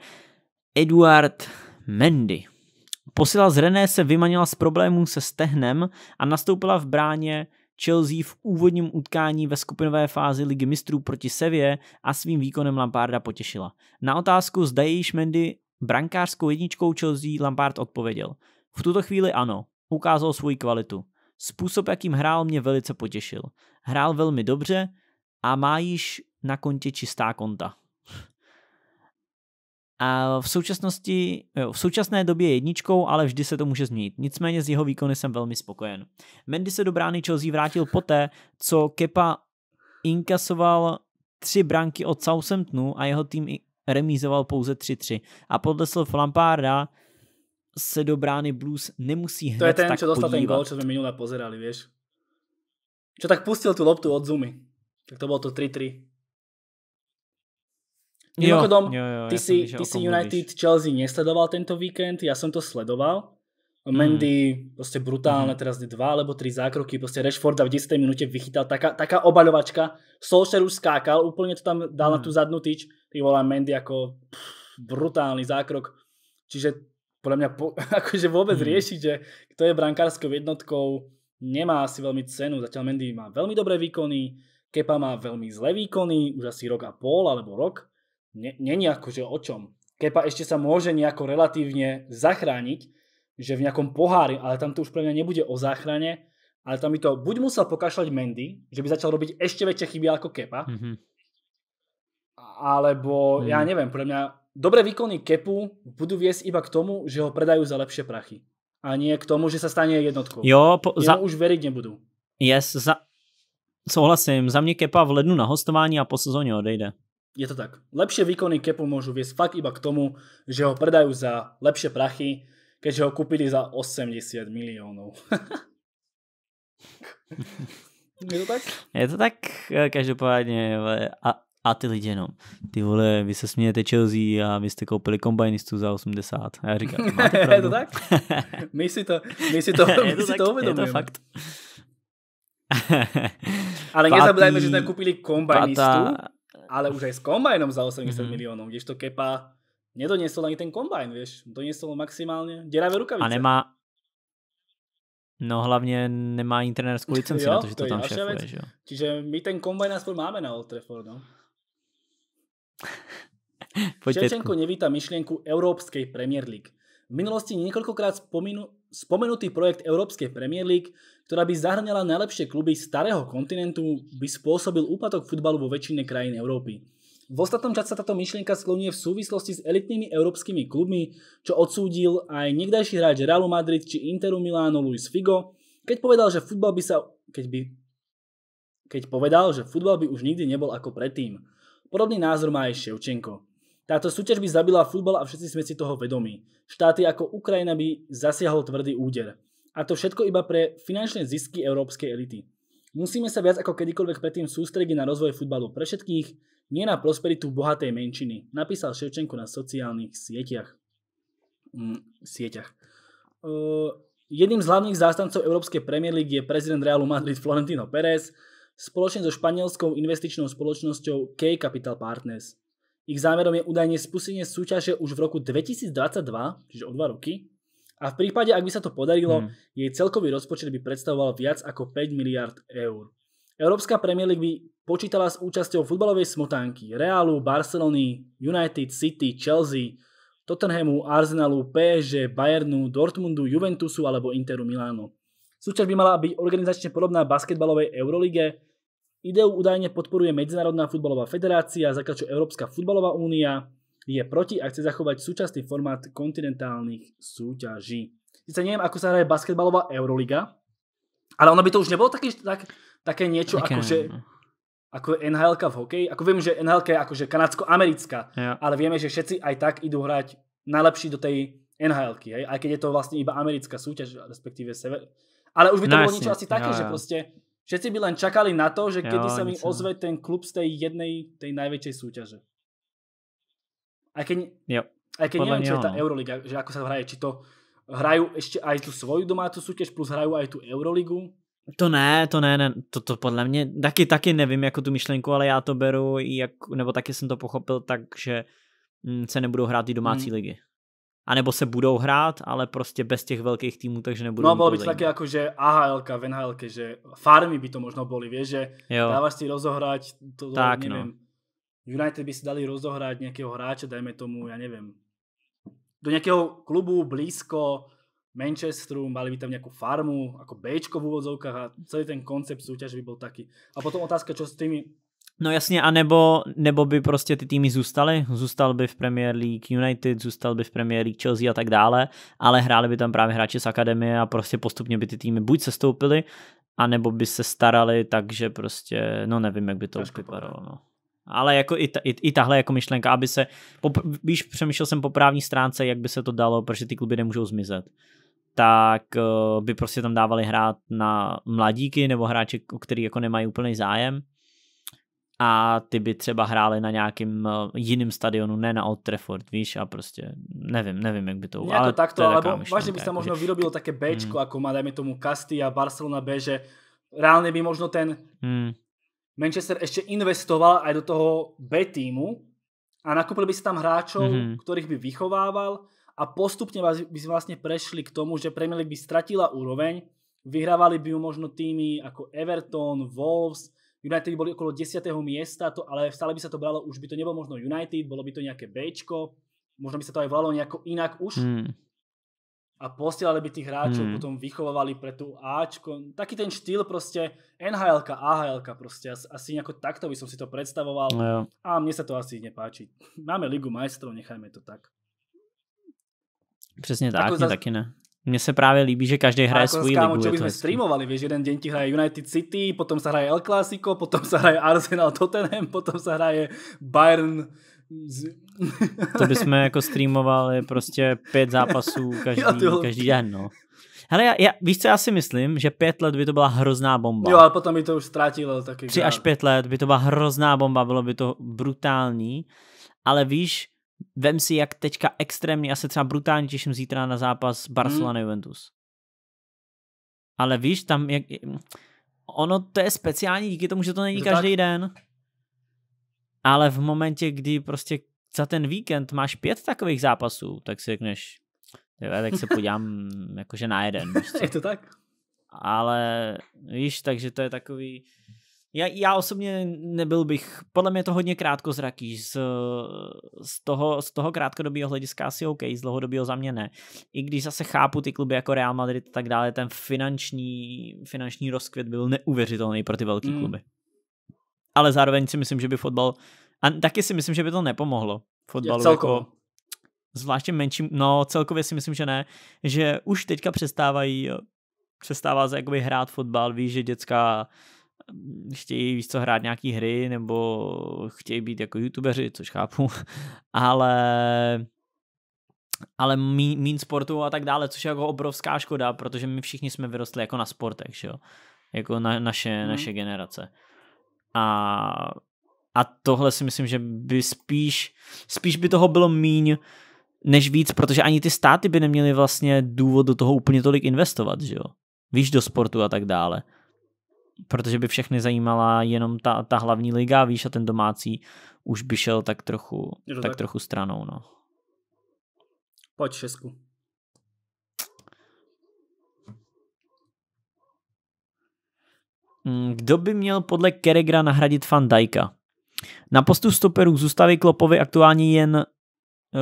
Eduard Mendy. Posila z René se vymanila z problémů se stehnem a nastoupila v bráně Chelsea v úvodním utkání ve skupinové fázi Ligy mistrů proti Sevě a svým výkonem Lamparda potěšila. Na otázku, zda je již Mendy brankářskou jedničkou Chelsea, Lampard odpověděl. V tuto chvíli ano, ukázal svoji kvalitu. Způsob, jakým hrál, mě velice potěšil. Hrál velmi dobře a má již na kontě čistá konta. A v, současnosti, v současné době je jedničkou, ale vždy se to může změnit. Nicméně z jeho výkony jsem velmi spokojen. Mendy se do brány Chelsea vrátil poté, co Kepa inkasoval tři branky od Southamptonu a jeho tým remízoval pouze 3-3. A podle slov Lamparda se do brány Blues nemusí hned To je ten, tak co dostal podívat. ten gol, co jsme minule pozerali, víš? Čo tak pustil tu loptu od Zumy. Tak to bylo to 3-3. Mimochodom, jo, jo, jo, ty, si, ty si United víš. Chelsea nesledoval tento víkend, Já jsem to sledoval. Mhm. Mendy mm. proste brutálne, mm. teraz dva alebo tri zákroky, Prostě Rashforda v 10. minúte vychytal, taká, taká obaľovačka, Solskjaer už skákal, úplne to tam dal mm. na mhm. tú zadnú tyč, ty volá Mendy ako pff, brutálny zákrok, čiže podľa mňa po, *laughs* akože vôbec mm. riešiť, že kto je brankárskou jednotkou, nemá asi veľmi cenu. Zatiaľ Mendy má veľmi dobré výkony, Kepa má veľmi zlé výkony, už asi rok a pol alebo rok. Není akože o čom. Kepa ešte sa môže nejako relatívne zachrániť, že v nejakom pohári, ale tam to už pre mňa nebude o záchrane, ale tam by to buď musel pokašľať Mendy, že by začal robiť ešte väčšie chyby ako Kepa, mm-hmm. alebo mm. ja neviem, pre mňa Dobré výkony Kepu budú viesť iba k tomu, že ho predajú za lepšie prachy. A nie k tomu, že sa stane jednotkou. Jo, po, za... už veriť nebudú. Yes, za... Souhlasím, za mě Kepa v lednu na hostování a po sezóně odejde. Je to tak. Lepšie výkony Kepu môžu viesť fakt iba k tomu, že ho predajú za lepšie prachy, keďže ho kúpili za 80 miliónov. *laughs* Je to tak? Je to tak, eh, každopádně. Eh, a a ty lidi jenom, ty vole, vy se smějete Chelsea a vy jste koupili kombajnistu za 80. A já říkám, máte pravdu. *laughs* je to tak? *laughs* My si to, my si to, *laughs* my to si to uvědomujeme. Je to fakt. ale Patý, nezabudajme, že jsme koupili kombajnistu, pata... ale už aj s kombajnom za 80 mm-hmm. milionů, když to Kepa nedonesol ani ten kombajn, vieš, donesol maximálně děravé rukavice. A nemá, No hlavně nemá ani licenci na to, že to, to tam šéfuje. že jo. Čiže my ten kombajn aspoň máme na Old Trafford, no. Ševčenko nevíta myšlienku Európskej Premier League. V minulosti niekoľkokrát spominu, spomenutý projekt Európskej Premier League, ktorá by zahrňala najlepšie kluby starého kontinentu, by spôsobil úpadok futbalu vo väčšine krajín Európy. V ostatnom čase sa táto myšlienka sklonuje v súvislosti s elitnými európskymi klubmi, čo odsúdil aj niekdajší hráč Realu Madrid či Interu Milano Luis Figo, keď povedal, že futbal by sa... Keď by, keď povedal, že futbal by už nikdy nebol ako predtým. Podobný názor má aj Ševčenko. Táto súťaž by zabila futbal a všetci sme si toho vedomí. Štáty ako Ukrajina by zasiahol tvrdý úder. A to všetko iba pre finančné zisky európskej elity. Musíme sa viac ako kedykoľvek predtým sústrediť na rozvoj futbalu pre všetkých, nie na prosperitu bohatej menšiny, napísal Ševčenko na sociálnych sieťach. Mm, sieťach. jedným z hlavných zástancov Európskej Premier League je prezident Realu Madrid Florentino Pérez, spoločne so španielskou investičnou spoločnosťou K Capital Partners. Ich zámerom je údajne spustenie súťaže už v roku 2022, čiže o dva roky, a v prípade, ak by sa to podarilo, hmm. jej celkový rozpočet by predstavoval viac ako 5 miliard eur. Európska Premier League by počítala s účasťou futbalovej smotánky Realu, Barcelony, United, City, Chelsea, Tottenhamu, Arsenalu, PSG, Bayernu, Dortmundu, Juventusu alebo Interu Milánu. Súťaž by mala byť organizačne podobná basketbalovej Eurolíge. Ideu údajne podporuje Medzinárodná futbalová federácia, zakračuje Európska futbalová únia, je proti a chce zachovať súčasný formát kontinentálnych súťaží. Sice neviem, ako sa hraje basketbalová Euroliga, ale ono by to už nebolo také, niečo, ako no. jako je nhl nhl v hokeji. Ako viem, že nhl je akože kanadsko-americká, ale vieme, že všetci aj tak idú hrať najlepší do tej nhl aj keď je to vlastne iba americká súťaž, respektíve sever, ale už by to no, bolo niečo asi také, jo, že proste všetci by len čakali na to, že jo, kedy sa mi ozve ten klub z tej jednej, tej najväčšej súťaže. Aj keď, jo. Aj keď neviem, čo je tá Euroliga, že ako sa hraje, či to hrajú ešte aj tú svoju domácu súťaž, plus hrajú aj tú Euroligu, to ne, to ne, ne to, to podle mě, taky, taky nevím jako tu myšlenku, ale já to beru, jak, nebo taky jsem to pochopil tak, že mm, se nebudou hrát ty domácí hmm. ligy a nebo se budou hrát, ale prostě bez těch velkých týmů, takže nebudou. No a bylo by to také jako že AHL, VNHL, že farmy by to možno boli, vieš, že jo. dávaš si rozohrať, to, tak, neviem, no. United by si dali rozohrať nějakého hráče, dajme tomu, ja nevím do nějakého klubu blízko Manchesteru, mali by tam nějakou farmu, jako Bčko v úvodzovkách a celý ten koncept súťaže by byl taký. A potom otázka, čo s tými No jasně, a nebo nebo by prostě ty týmy zůstaly, zůstal by v Premier League United, zůstal by v Premier League Chelsea a tak dále, ale hráli by tam právě hráči z akademie a prostě postupně by ty týmy buď se stoupily, anebo by se starali, takže prostě, no nevím, jak by to vypadalo. No. Ale jako i, ta, i, i tahle jako myšlenka, aby se, pop, víš, přemýšlel jsem po právní stránce, jak by se to dalo, protože ty kluby nemůžou zmizet tak eh, by prostě tam dávali hrát na mladíky nebo hráče, o který jako nemají úplný zájem a ty by třeba hráli na nějakým eh, jiným stadionu, ne na Old Trafford, víš, a prostě nevím, nevím, jak by to... Jako ale takto, to alebo vážne by se možno vyrobilo také *laughs* Bčko, mm. ako má, dajme tomu, a Barcelona B, že reálně by možno ten mm. Manchester ještě investoval aj do toho B týmu a nakúpil by si tam hráčov, mm -hmm. by vychovával a postupně by si vlastně prešli k tomu, že Premier League by stratila úroveň, vyhrávali by ju možno týmy jako Everton, Wolves, United boli okolo 10. miesta, to, ale stále by sa to bralo, už by to nebolo možno United, bolo by to nejaké Bčko, možno by sa to aj volalo nejako inak už. Hmm. A posielali by tých hráčov, hmm. potom vychovovali pre tú Ačko. Taký ten štýl proste, nhl ahl proste, asi nejako takto by som si to predstavoval. No A mne sa to asi nepáči. Máme Ligu majstrov, nechajme to tak. Přesně tak, jako taky ne. Mně se právě líbí, že každý hraje jako svůj ligu. Kámo, čo by jsme streamovali, vieš, jeden den ti hraje United City, potom se hraje El Clásico, potom se hraje Arsenal Tottenham, potom se hraje Bayern *laughs* to bychom jako streamovali prostě pět zápasů *laughs* každý, každý den, no. Hele, já, já, víš co, já si myslím, že pět let by to byla hrozná bomba. Jo, ale potom by to už ztratilo taky. Tři až pět let by to byla hrozná bomba, bylo by to brutální, ale víš, vem si, jak teďka extrémně, já se třeba brutálně těším zítra na zápas hmm. Barcelona hmm. Juventus. Ale víš, tam jak, ono to je speciální díky tomu, že to není to no každý tak? den. Ale v momentě, kdy prostě za ten víkend máš pět takových zápasů, tak si řekneš, tak se *laughs* podívám jakože na jeden. je prostě. to tak? Ale víš, takže to je takový já, já osobně nebyl bych, podle mě to hodně krátkozraký, z, z, toho, z toho krátkodobého hlediska asi OK, z dlouhodobého za mě ne. I když zase chápu ty kluby jako Real Madrid a tak dále, ten finanční, finanční rozkvět byl neuvěřitelný pro ty velké mm. kluby. Ale zároveň si myslím, že by fotbal, a taky si myslím, že by to nepomohlo fotbalu. Jako, zvláště menším, no celkově si myslím, že ne, že už teďka přestávají, přestává se jakoby hrát fotbal, víš, že dětská Ehm, chtějí víc co hrát nějaký hry nebo chtějí být jako youtubeři, což chápu, *laughs* ale ale mín, sportu a tak dále, což je jako obrovská škoda, protože my všichni jsme vyrostli jako na sportech, že jo? Jako na, naše, hmm. naše generace. A, a tohle si myslím, že by spíš, spíš by toho bylo míň než víc, protože ani ty státy by neměly vlastně důvod do toho úplně tolik investovat, že jo? Víš, do sportu a tak dále protože by všechny zajímala jenom ta, ta hlavní liga, víš, a ten domácí už by šel tak trochu, tak, tak trochu stranou, no. Pojď šestku. Mm, kdo by měl podle Keregra nahradit Van Dijka? Na postu stoperů zůstaví Klopovi aktuálně jen eh,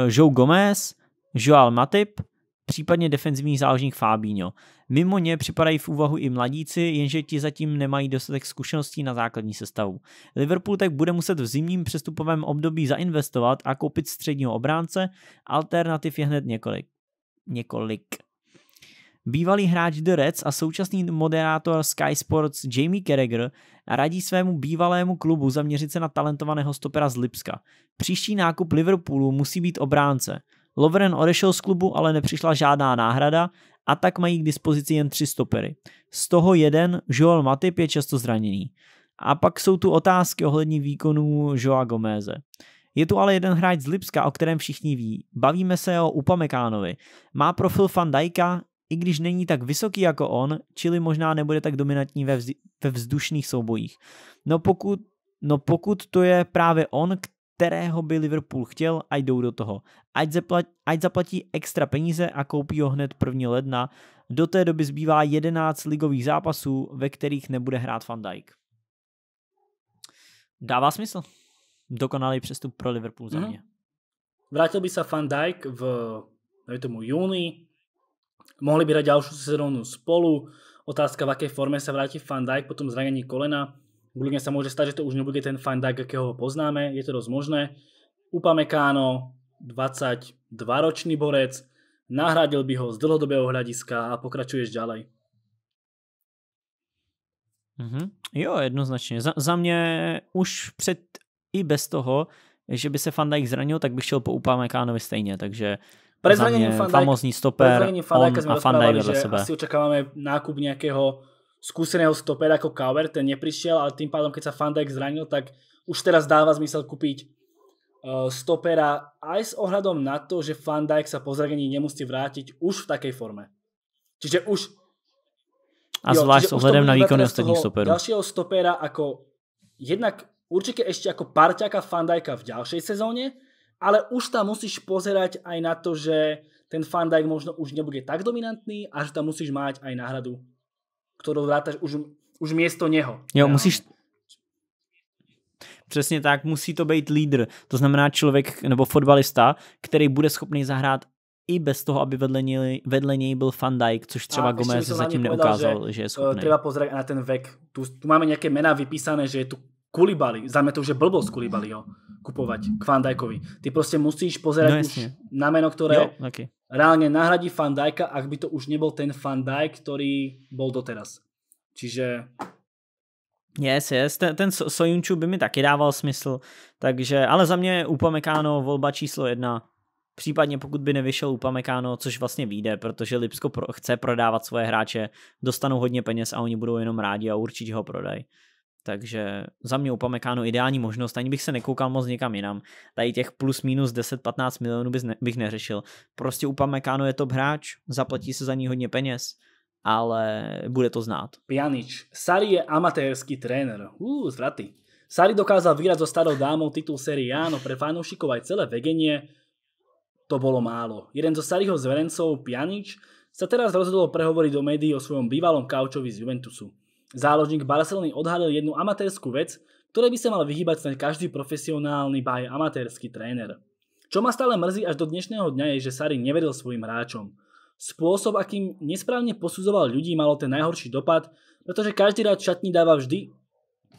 Joe Gomez, Joal Matip, případně defenzivní záložník Fabinho. Mimo ně připadají v úvahu i mladíci, jenže ti zatím nemají dostatek zkušeností na základní sestavu. Liverpool tak bude muset v zimním přestupovém období zainvestovat a koupit středního obránce, alternativ je hned několik. Několik. Bývalý hráč The Reds a současný moderátor Sky Sports Jamie Carragher radí svému bývalému klubu zaměřit se na talentovaného stopera z Lipska. Příští nákup Liverpoolu musí být obránce. Lovren odešel z klubu, ale nepřišla žádná náhrada a tak mají k dispozici jen tři stopery. Z toho jeden, Joel Matip, je často zraněný. A pak jsou tu otázky ohledně výkonů Joa Gomeze. Je tu ale jeden hráč z Lipska, o kterém všichni ví. Bavíme se o Upamekánovi. Má profil Van Dijka, i když není tak vysoký jako on, čili možná nebude tak dominantní ve, vz- ve vzdušných soubojích. No pokud, no pokud to je právě on, kterého by Liverpool chtěl a jdou do toho. Ať, zaplat, ať zaplatí extra peníze a koupí ho hned 1. ledna. Do té doby zbývá 11 ligových zápasů, ve kterých nebude hrát Van Dijk. Dává smysl. Dokonalý přestup pro Liverpool za mhm. mě. Mm. Vrátil by se Van Dijk v tomu júni, mohli by hrať ďalšiu sezónu spolu, otázka v jaké formě se vrátí Van Dijk po tom zranění kolena, Kľudne sa môže stať, že to už nebude ten Fine Dijk, akého ho poznáme, je to dosť možné. Upamekáno, 22-ročný borec, nahradil by ho z dlhodobého hľadiska a pokračuješ ďalej. Mm-hmm. Jo, jednoznačně. Za, za mě už před i bez toho, že by se Van Dijk zranil, tak bych šel po Upamekánovi stejně, takže pre za mě famózní stoper, on a Van Dijk vedle sebe. Asi očekáváme nákup nějakého skúseného stopera ako Kauer, ten neprišiel, ale tým pádom, keď sa Van Dijk zranil, tak už teraz dáva zmysel kúpiť e, stopera aj s ohľadom na to, že Van Dijk sa po zranení nemusí vrátiť už v takej forme. Čiže už... A zvlášť s ohľadom na výkony ostatných stoperov. Ďalšieho stopera ako jednak určite ešte ako parťaka Van Dijka v ďalšej sezóne, ale už tam musíš pozerať aj na to, že ten Van Dijk možno už nebude tak dominantný a že tam musíš mať aj náhradu ktorou vrátaš už, už miesto neho. Jo, musíš Přesně tak, musí to být lídr, to znamená člověk nebo fotbalista, který bude schopný zahrát i bez toho, aby vedle něj, vedle něj byl Van což třeba Gomez zatím neukázal, že, že je schopný. Třeba pozrieť na ten vek. Tu, tu máme nějaké jména vypísané, že je tu Kulibali, zájme to už je blbost Kulibali, jo, kupovať k Van Ty prostě musíš pozerať no, už na meno, ktoré jo, okay. reálne nahradí Fandajka, ak by to už nebol ten Fandajk, Dijk, ktorý bol doteraz. Čiže... Yes, yes, ten, ten Sojunču by mi taky dával smysl, takže, ale za mě Upamekáno volba číslo jedna, případně pokud by nevyšel Upamekáno, což vlastně vyjde, protože Lipsko pro, chce prodávat svoje hráče, dostanou hodně peněz a oni budou jenom rádi a určitě ho prodají. Takže za mě Upamekáno ideální možnost, ani bych se nekoukal moc někam jinam. Tady těch plus minus 10-15 milionů bych, ne, bych neřešil. Prostě Upamekáno je to hráč, zaplatí se za ní hodně peněz, ale bude to znát. Pjanič, Sari je amatérský tréner. Ú, zlatý. Sari dokázal vyhrať so starou dámou titul série A, no pre fanúšikov aj celé vegenie to bolo málo. Jeden zo starých zverencov, Pjanič, sa teraz rozhodol prehovoriť do médií o svojom bývalom kaučovi z Juventusu. Záložník Barcelony odhalil jednu amatérskú vec, ktoré by sa mal vyhýbať snáď každý profesionálny, ba amatérský amatérsky tréner. Čo ma stále mrzí až do dnešného dňa je, že Sari neveril svojim hráčom. Spôsob, akým nesprávne posudzoval ľudí, malo ten najhorší dopad, pretože každý hráč šatní dáva vždy,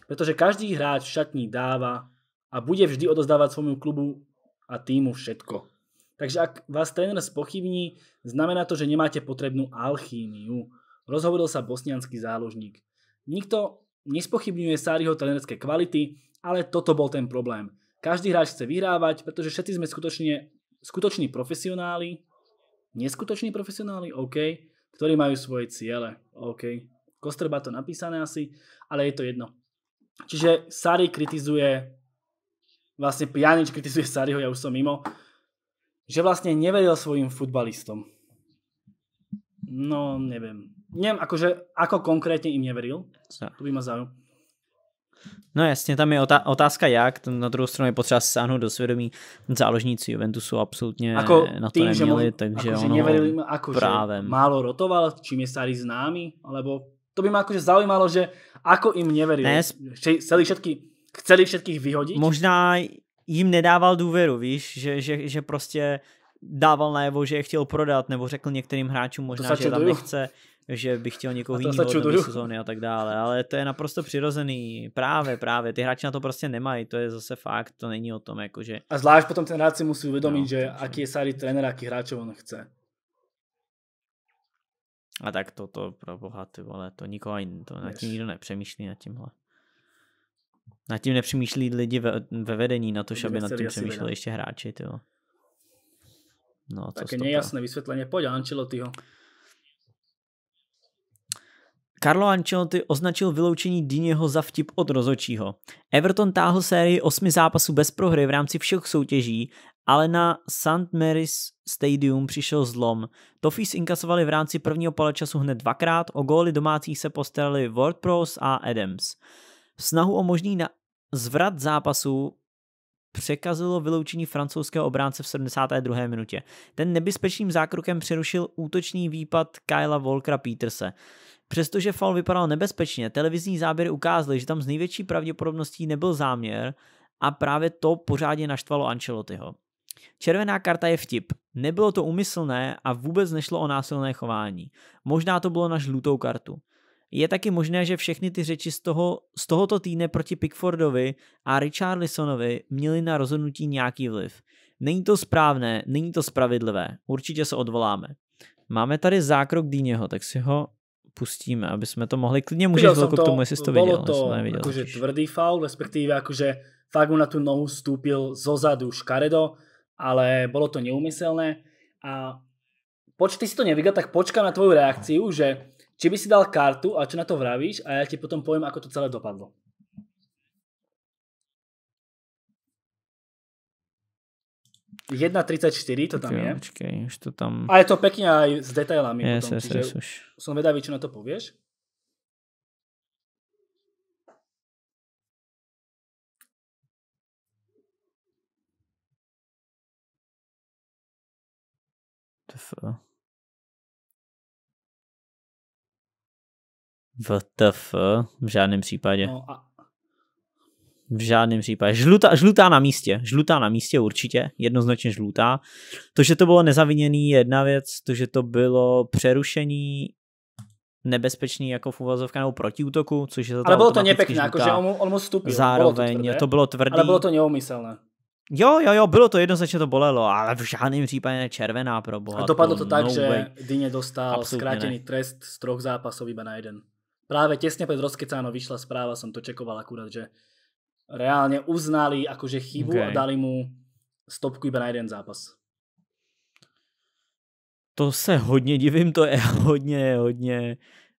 pretože každý hráč šatní dáva a bude vždy odozdávať svojmu klubu a týmu všetko. Takže ak vás tréner spochybní, znamená to, že nemáte potrebnú alchímiu. Rozhovoril sa bosnianský záložník. Nikto nespochybňuje Sáriho trenerské kvality, ale toto bol ten problém. Každý hráč chce vyhrávať, pretože všetci sme skutočne, skutoční profesionáli, neskutoční profesionáli, OK, ktorí majú svoje ciele, OK. Kostrba to napísané asi, ale je to jedno. Čiže Sari kritizuje, vlastne Pjanič kritizuje Sariho, ja už som mimo, že vlastne neveril svojim futbalistom. No, neviem. Neviem, akože, ako konkrétne im neveril. To by ma zaujímalo. No jasně, tam je otázka jak, na druhou stranu je potřeba sáhnout do svědomí záložníci Juventusu absolutně ako na to tým, neměli, že takže ako ono neverili, akože právem. málo rotoval, čím je starý známy, alebo to by mě akože zaujímalo, že ako im neverili, ne, chceli, všetky, chceli všetkých vyhodit? Možná jim nedával důvěru, víš, že, že, že prostě dával najevo, že je chtěl prodat, nebo řekl některým hráčům možná, že tam nechce že bych chtěl někoho jiného do sezóny a tak dále, ale to je naprosto přirozený, právě, právě, ty hráči na to prostě nemají, to je zase fakt, to není o tom, jakože... A zvlášť potom ten hráč si musí uvědomit, no, že aký je starý trenér, aký hráčov on chce. A tak to, to pro boha, ty vole, to nikoho ani, to na tím nikdo nepřemýšlí, na tímhle. Na tím nepřemýšlí lidi ve, ve vedení, na to, aby nad tím přemýšleli ještě hráči, ty vole. No, Také nejasné vysvětlení, pojď Ancelottiho. Carlo Ancelotti označil vyloučení Dýněho za vtip od rozočího. Everton táhl sérii osmi zápasů bez prohry v rámci všech soutěží, ale na St. Mary's Stadium přišel zlom. Toffees inkasovali v rámci prvního poločasu hned dvakrát, o góly domácích se postarali Pros a Adams. V snahu o možný na zvrat zápasu překazilo vyloučení francouzského obránce v 72. minutě. Ten nebezpečným zákrokem přerušil útočný výpad Kyla Volkra Peterse. Přestože faul vypadal nebezpečně, televizní záběry ukázaly, že tam z největší pravděpodobností nebyl záměr a právě to pořádně naštvalo Ancelottiho. Červená karta je vtip. Nebylo to umyslné a vůbec nešlo o násilné chování. Možná to bylo na žlutou kartu. Je taky možné, že všechny ty řeči z, toho, z tohoto týdne proti Pickfordovi a Richarlisonovi měly na rozhodnutí nějaký vliv. Není to správné, není to spravedlivé. Určitě se odvoláme. Máme tady zákrok Dýněho, tak si ho pustíme, aby jsme to mohli. Klidně můžeš velkou k tomu, jestli jsi to viděl. Bylo no, to neviděl, akože tvrdý faul, respektíve akože fakt mu na tú nohu stúpil zozadu škaredo, ale bolo to neumyselné a poč, ty si to nevidel, tak počkám na tvoju reakciu, že či by si dal kartu a čo na to vravíš a ja ti potom poviem, ako to celé dopadlo. 1.34 to tam je. Počkej, už to tam... A je to pekne aj s detailami. Yes, potom, yes, yes, už. Som vedavý, čo na to povieš. Tf. VTF v žádném případě. No a v žádném případě. Žlutá, žlutá na místě. Žlutá na místě určitě. Jednoznačně žlutá. To, že to bylo nezaviněný, jedna věc. To, že to bylo přerušení nebezpečný jako v uvazovka nebo protiútoku, což je za Ale bylo to nepěkné, jakože on, mu, on mu vstupil. Zároveň bylo to, tvrdé, to bylo tvrdý. Ale bylo to neumyslné. Jo, jo, jo, bylo to jednoznačně to bolelo, ale v žádném případě ne červená pro boha. A dopadlo to, to tak, no že Dyně dostal zkrátený trest z troch zápasů iba na jeden. Právě těsně před rozkecáno vyšla zpráva, jsem to čekoval akurát, že reálne uznali akože chybu okay. a dali mu stopku iba na jeden zápas. To se hodně divím, to je *laughs* hodně, hodně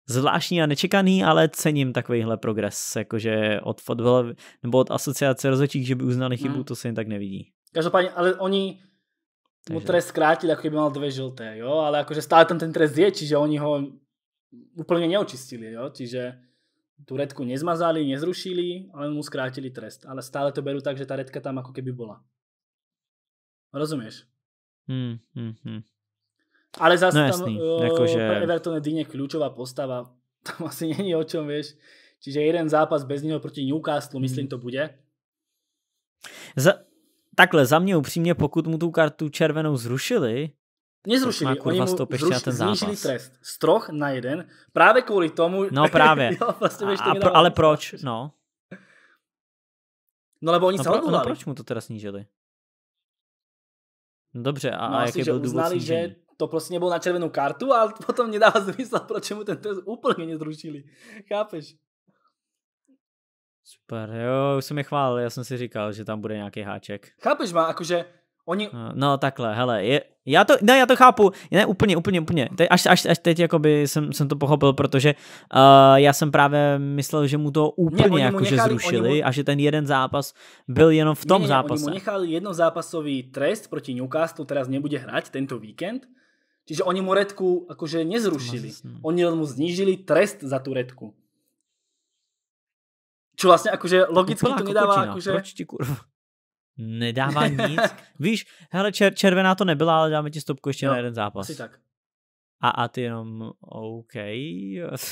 zvláštní a nečekaný, ale cením takovýhle progres, jakože od fotbal nebo od asociace rozhodčích, že by uznali chybu, hmm. to se jim tak nevidí. Každopádně, ale oni Takže. mu trest zkrátili, jako by mal dvě žlté, jo, ale jakože stále tam ten trest je, čiže oni ho úplně neočistili, jo, čiže tu redku nezmazali, nezrušili, ale mu skrátili trest. Ale stále to beru tak, že ta redka tam ako keby bola. Rozumieš? Hmm, hmm, hmm. Ale zase no, jasný. tam uh, že... pre Everton je Dine kľúčová postava. *laughs* Tam asi není o čom, vieš. Čiže jeden zápas bez něho proti Newcastle, hm. myslím, to bude. Za, takhle, za mě upřímně, pokud mu tu kartu červenou zrušili, Nezrušili, kurva, oni mu zrušili, ten zápas. znížili trest z troch na jeden, právě kvůli tomu. No právě, *laughs* jo, vlastně a, a pro, ale proč, no. No lebo oni no, se pro, no odvolali. No proč mu to teda snížili? No dobře, a, no, a jaký asi, byl že důvod uznali, že to prostě nebylo na červenou kartu, ale *laughs* potom nedává zmysl, proč mu ten trest úplně nezrušili. Chápeš? Super, jo, už jsem je chválil, já jsem si říkal, že tam bude nějaký háček. Chápeš ma, jakože... Oni... Eh, no takhle, hele, je, já to, ne, já to chápu, ne, úplně, úplně, úplně, teď, až, až, až teď jakoby jsem, jsem to pochopil, protože uh, já jsem právě myslel, že mu to úplně ne, mu nechali, zrušili mu... a že ten jeden zápas byl jenom v tom ne, ne, zápase. Oni mu nechali jednozápasový trest proti Newcastle, teraz nebude hrať tento víkend, čiže oni mu redku akože nezrušili, no. oni mu znížili trest za tu redku. Čo vlastně akože logicky Úplná to nedává kokotina. akože... Proč ti kurva? Nedává *laughs* nic. Víš, hele, čer, červená to nebyla, ale dáme ti stopku ještě jo, na jeden zápas. Asi tak. A, a ty jenom, OK.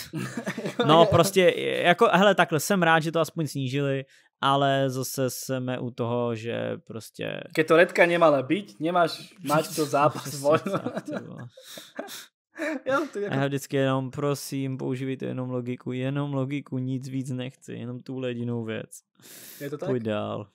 *laughs* no prostě, jako, hele, takhle, jsem rád, že to aspoň snížili, ale zase jsme u toho, že prostě... Keď to redka nemala být, nemáš, máš to *laughs* zápas volno. jo, to jako... A já vždycky jenom, prosím, používejte jenom logiku, jenom logiku, nic víc nechci, jenom tu jedinou věc. Je to tak? Půjď dál.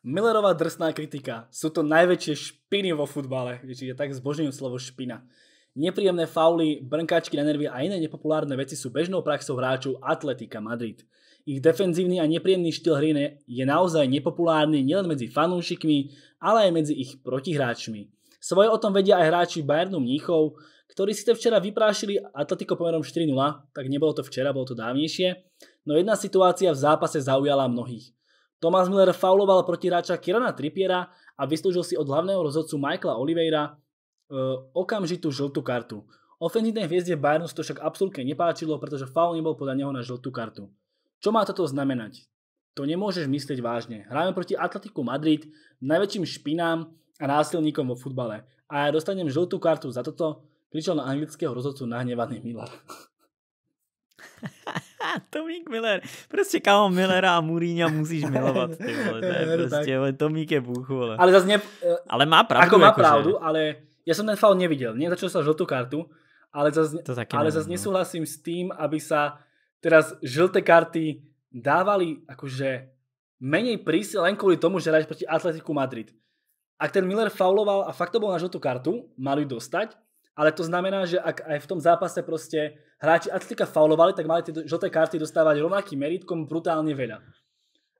Millerová drsná kritika. Sú to najväčšie špiny vo futbale. Čiže je tak zbožňujem slovo špina. Nepríjemné fauly, brnkáčky na nervy a iné nepopulárne veci sú bežnou praxou hráčov Atletika Madrid. Ich defenzívny a nepríjemný štýl hry je naozaj nepopulárny nielen medzi fanúšikmi, ale aj medzi ich protihráčmi. Svoje o tom vedia aj hráči Bayernu Mníchov, ktorí si te včera vyprášili Atletico pomerom 4-0, tak nebolo to včera, bolo to dávnejšie, no jedna situácia v zápase zaujala mnohých. Thomas Miller fauloval proti hráča Kirana Trippiera a vystoužil si od hlavného rozhodcu Michaela Oliveira e, eh, okamžitú žltú kartu. Ofenzívnej hviezde Bayernu to však absolútne nepáčilo, pretože faul nebol podľa neho na žltú kartu. Čo má toto znamenať? To nemôžeš myslieť vážne. Hráme proti Atletiku Madrid, najväčším špinám a násilníkom vo futbale. A ja dostanem žltú kartu za toto, kričal na anglického rozhodcu nahnevaný Miller. *laughs* *laughs* Tomík Miller. Prostě kámo Millera a Mourinho musíš milovat, ty vole, to je *laughs* prostě, vole, Tomík je bůh, vole. Ale zase eh, Ale má pravdu, Ako má jako pravdu, že... ale já jsem ten faul neviděl. Mně začal se žlutou kartu, ale zase, to taky ale zase no. nesouhlasím s tím, aby se teraz žlté karty dávali jakože menej prísi, len kvůli tomu, že hráš proti Atletiku Madrid. A ten Miller fauloval a fakt to bol na žltú kartu, mali dostať, ale to znamená, že ak aj v tom zápase proste hráči Atletika faulovali, tak mali tie žlté karty dostávať rovnakým meritkom brutálne veľa.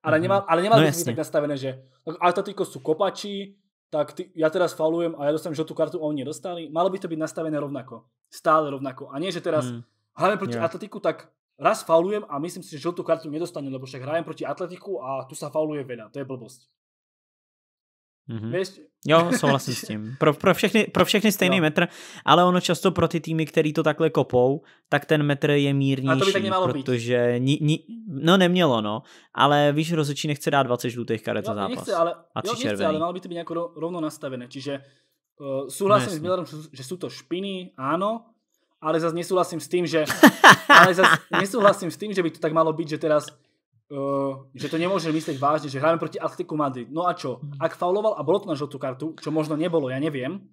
Ale mm-hmm. nemal, ale nemal no, byť tak nastavené, že atletiko sú kopači, tak ty, ja teraz faulujem a ja dostanem žltú kartu a oni nedostali. Malo by to byť nastavené rovnako. Stále rovnako. A nie, že teraz mm. hlavne proti yeah. Atletiku, tak raz faulujem a myslím si, že žltú kartu nedostanu, lebo však hrajem proti Atletiku a tu sa fauluje veľa. To je blbosť. Mm-hmm. Víš? Jo, souhlasím s tím. Pro, pro, všechny, pro všechny stejný jo. metr, ale ono často pro ty týmy, který to takhle kopou, tak ten metr je mírnější, to by tak mělo protože ni, ni, no nemělo, no, ale víš, rozhodčí nechce dát 20 žlutých karet za zápas. Nechce, ale, a tři jo, nechce, ale malo by to být nějak rovno nastavené, čiže uh, souhlasím no, s Milerem, že jsou to špiny, Ano. ale zase nesouhlasím s tím, že *laughs* ale zase nesouhlasím s tím, že by to tak malo být, že teraz Eh, že to nemôže myslieť vážne, že hráme proti Atletiku Madrid. No a čo? Mhm. Ak fauloval a bolo to na žltú kartu, čo možno nebolo, ja neviem,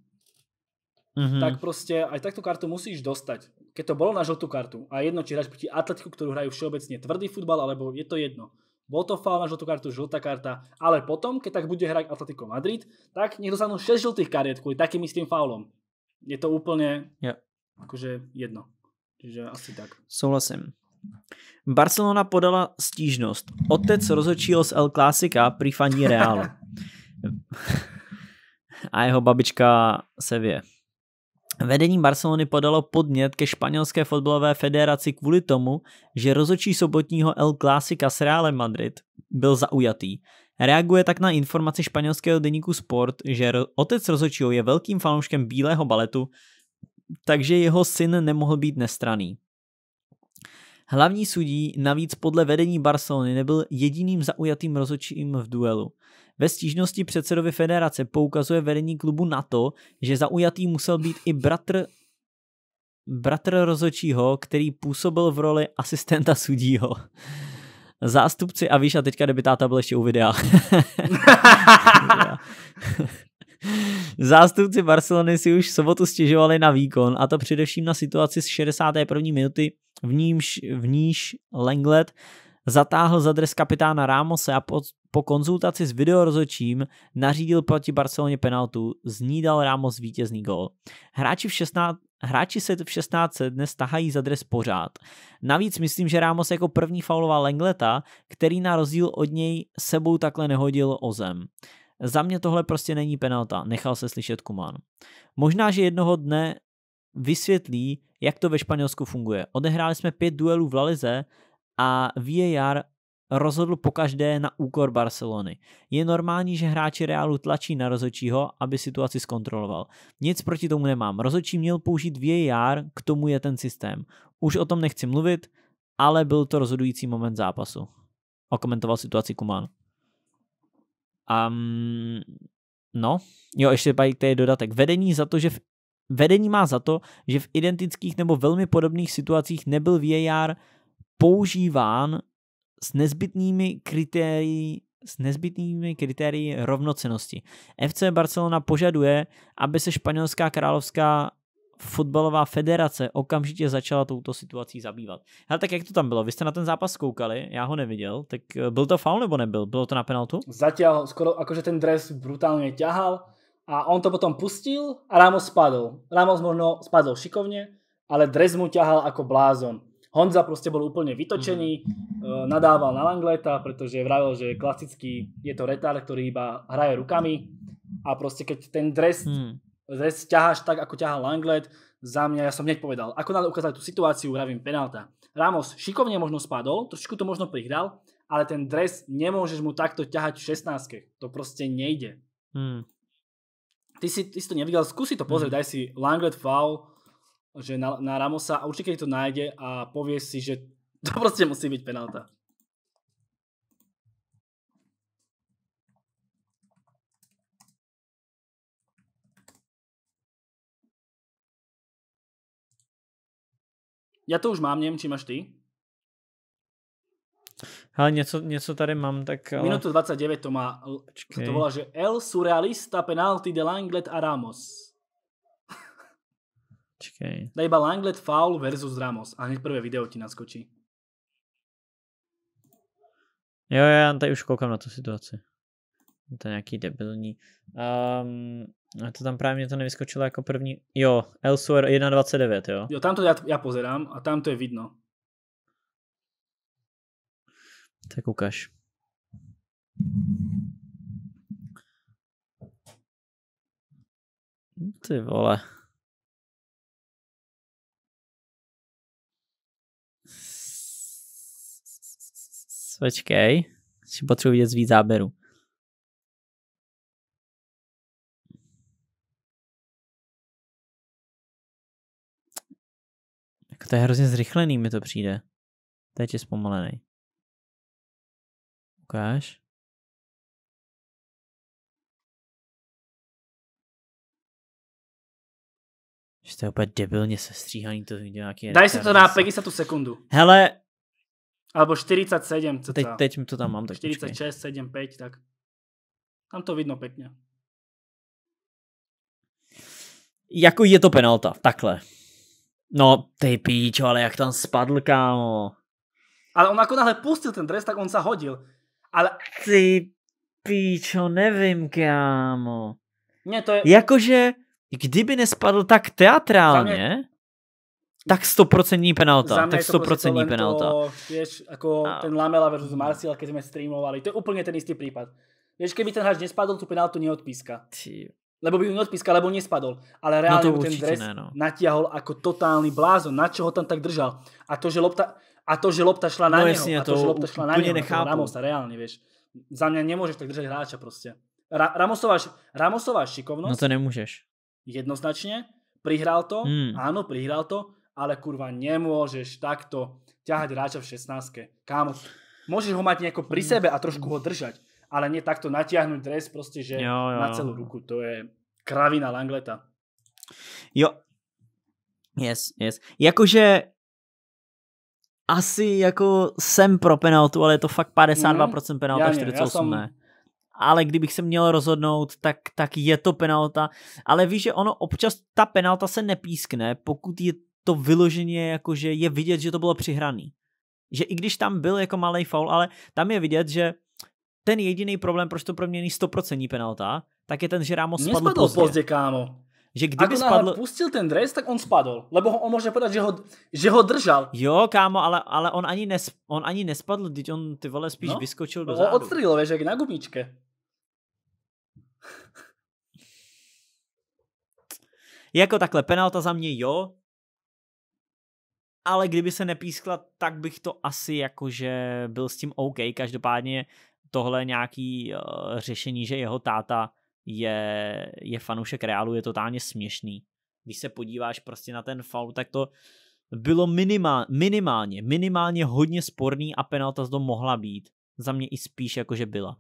mm-hmm. tak proste aj takto kartu musíš dostať. Keď to bolo na žltú kartu a jedno, či hráš proti Atletiku, ktorú hrajú všeobecne tvrdý futbal, alebo je to jedno. Bol to faul na žltú kartu, žltá karta, ale potom, keď tak bude hrať Atletico Madrid, tak nech dostanú 6 žltých kariet kvôli takým istým faulom. Je to úplne yeah. akože jedno. Čiže asi tak. Souhlasím. Barcelona podala stížnost. Otec rozhodčího z El Clásica prý faní Realu *laughs* A jeho babička se vě. Vedení Barcelony podalo podnět ke španělské fotbalové federaci kvůli tomu, že rozhodčí sobotního El Clásica s Realem Madrid byl zaujatý. Reaguje tak na informaci španělského deníku Sport, že otec rozhodčího je velkým fanouškem bílého baletu, takže jeho syn nemohl být nestraný. Hlavní sudí navíc podle vedení Barcelony nebyl jediným zaujatým rozhodčím v duelu. Ve stížnosti předsedovi federace poukazuje vedení klubu na to, že zaujatý musel být i bratr bratr rozhodčího, který působil v roli asistenta sudího. Zástupci a víš, a teďka kdyby táta byl ještě u videa. *laughs* *laughs* *laughs* Zástupci Barcelony si už v sobotu stěžovali na výkon, a to především na situaci z 61. minuty, v, nímž, v níž Lenglet zatáhl za dres kapitána Ramose a po, po konzultaci s videorozočím nařídil proti Barceloně penaltu, z ní dal Ramos vítězný gol. Hráči v 16, Hráči se v 16 dnes tahají za dres pořád. Navíc myslím, že Ramos jako první fauloval Lengleta, který na rozdíl od něj sebou takhle nehodil o zem. Za mě tohle prostě není penalta, nechal se slyšet Kumán. Možná, že jednoho dne vysvětlí, jak to ve Španělsku funguje. Odehráli jsme pět duelů v Lalize a VAR rozhodl pokaždé na úkor Barcelony. Je normální, že hráči Realu tlačí na rozhodčího, aby situaci zkontroloval. Nic proti tomu nemám. Rozhodčí měl použít VAR, k tomu je ten systém. Už o tom nechci mluvit, ale byl to rozhodující moment zápasu. Okomentoval situaci Kuman. Um, no, jo, ještě tady je dodatek. Vedení za to, že v, vedení má za to, že v identických nebo velmi podobných situacích nebyl VAR používán s nezbytnými kritérii s nezbytnými kritérii rovnocenosti. FC Barcelona požaduje, aby se španělská královská fotbalová federace okamžitě začala touto situací zabývat. Ale tak jak to tam bylo? Vy jste na ten zápas koukali, já ho neviděl, tak eh, byl to faul nebo nebyl? Bylo to na penaltu? Zatiaľ skoro akože ten dres brutálně ťahal a on to potom pustil a Ramos spadl. Ramos možno spadl šikovně, ale dres mu ťahal ako blázon. Honza prostě byl úplně vytočený, mm. nadával na Langleta, protože vravil, že klasicky je to retard, který iba hraje rukami a prostě keď ten dres mm. Zres ťaháš tak, ako ťahal Langlet, za mňa, ja som hneď povedal, ako nám ukázali tú situáciu, hravím penálta. Ramos šikovne možno spadol, trošku to možno prihral, ale ten dres nemôžeš mu takto ťahať v šestnáctke. To proste nejde. Hmm. Ty, si, ty si to nevidel, skúsi to pozrieť, hmm. daj si Langlet foul, že na, na Ramosa a určite to nájde a povie si, že *laughs* to proste musí byť penálta. Já to už mám, nevím, či máš ty. Ale něco, něco tady mám, tak... Ale... Minutu 29 to má, Počkej. to volá, že El Surrealista penalty de Langlet a Ramos. *laughs* Čekej. Dá iba Langlet foul versus Ramos a hned prvé video ti naskočí. Jo, já tady už koukám na tu situaci. To nějaký debilní. Um, a to tam právě mě to nevyskočilo jako první. Jo, Elsewhere 1.29, jo? Jo, tam to já, já pozerám a tam to je vidno. Tak ukáž. Ty vole. Svečkej. si potřebuji vidět víc záběru. Jako to je hrozně zrychlený, mi to přijde. Teď je zpomalený. Ukáž. Že to je úplně debilně sestříhaný to video. Daj Daj si to na 50 sekundu. Hele. Albo 47. Co Teď, teď mi to tam mám. Tak 46, 7, 5, tak. Tam to vidno pěkně. Jako je to penalta, takhle. No, ty píčo, ale jak tam spadl, kámo. Ale on jako náhle pustil ten dres, tak on se hodil. Ale... Ty píčo, nevím, kámo. Ne, to je... Jakože, kdyby nespadl tak teatrálně, mě... tak 100% penalta. Za tak 100% to prostě penalta. Víš, jako A... ten Lamela versus Marcial, když jsme streamovali. To je úplně ten jistý případ. Víš, kdyby ten hráč nespadl, tu penaltu neodpíska. Ty Lebo by ju neodpískal, lebo nespadol. Ale reálne no to ten dres ne, no. natiahol ako totálny blázon. Na čo ho tam tak držal? A to, že lopta, a to, že lopta šla na no, neho. a to, že lopta šla na neho. Jako nechápu. Na Ramosa, reálne, vieš. Za mňa nemôžeš tak držať hráča proste. Ra- Ramosová, Ramosová šikovnosť. No to nemôžeš. Jednoznačne. Prihral to. Mm. Áno, prihral to. Ale kurva, nemôžeš takto ťahať hráča v 16. Kámo, môžeš ho mať nejako pri hmm. sebe a trošku ho držať ale nie takto natiahnuť dres proste, že jo, jo. na celú ruku. To je kravina Langleta. Jo. Yes, yes. Jakože asi jako jsem pro penaltu, ale je to fakt 52% mm, penalta, já 48 já jsem... ne. Ale kdybych se měl rozhodnout, tak, tak je to penalta. Ale víš, že ono občas ta penalta se nepískne, pokud je to vyloženě jakože je vidět, že to bylo přihraný. Že i když tam byl jako malý faul, ale tam je vidět, že ten jediný problém, proč to pro mě není 100% penalta, tak je ten, že Ramos spadl, pozdě. pozdě kámo. Že kdyby Ako spadl... pustil ten dres, tak on spadl. Lebo ho, on může podat, že ho, že ho držal. Jo, kámo, ale, ale on, ani nes, on ani nespadl, teď on ty vole spíš no? vyskočil do zádu. Odstrýl, víš, jak na gumičke. *laughs* jako takhle, penalta za mě jo, ale kdyby se nepískla, tak bych to asi jakože byl s tím OK. Každopádně tohle nějaký uh, řešení, že jeho táta je, je fanoušek Realu, je totálně směšný. Když se podíváš prostě na ten faul, tak to bylo minimál, minimálně, minimálně hodně sporný a penalta z toho mohla být. Za mě i spíš jako, že byla.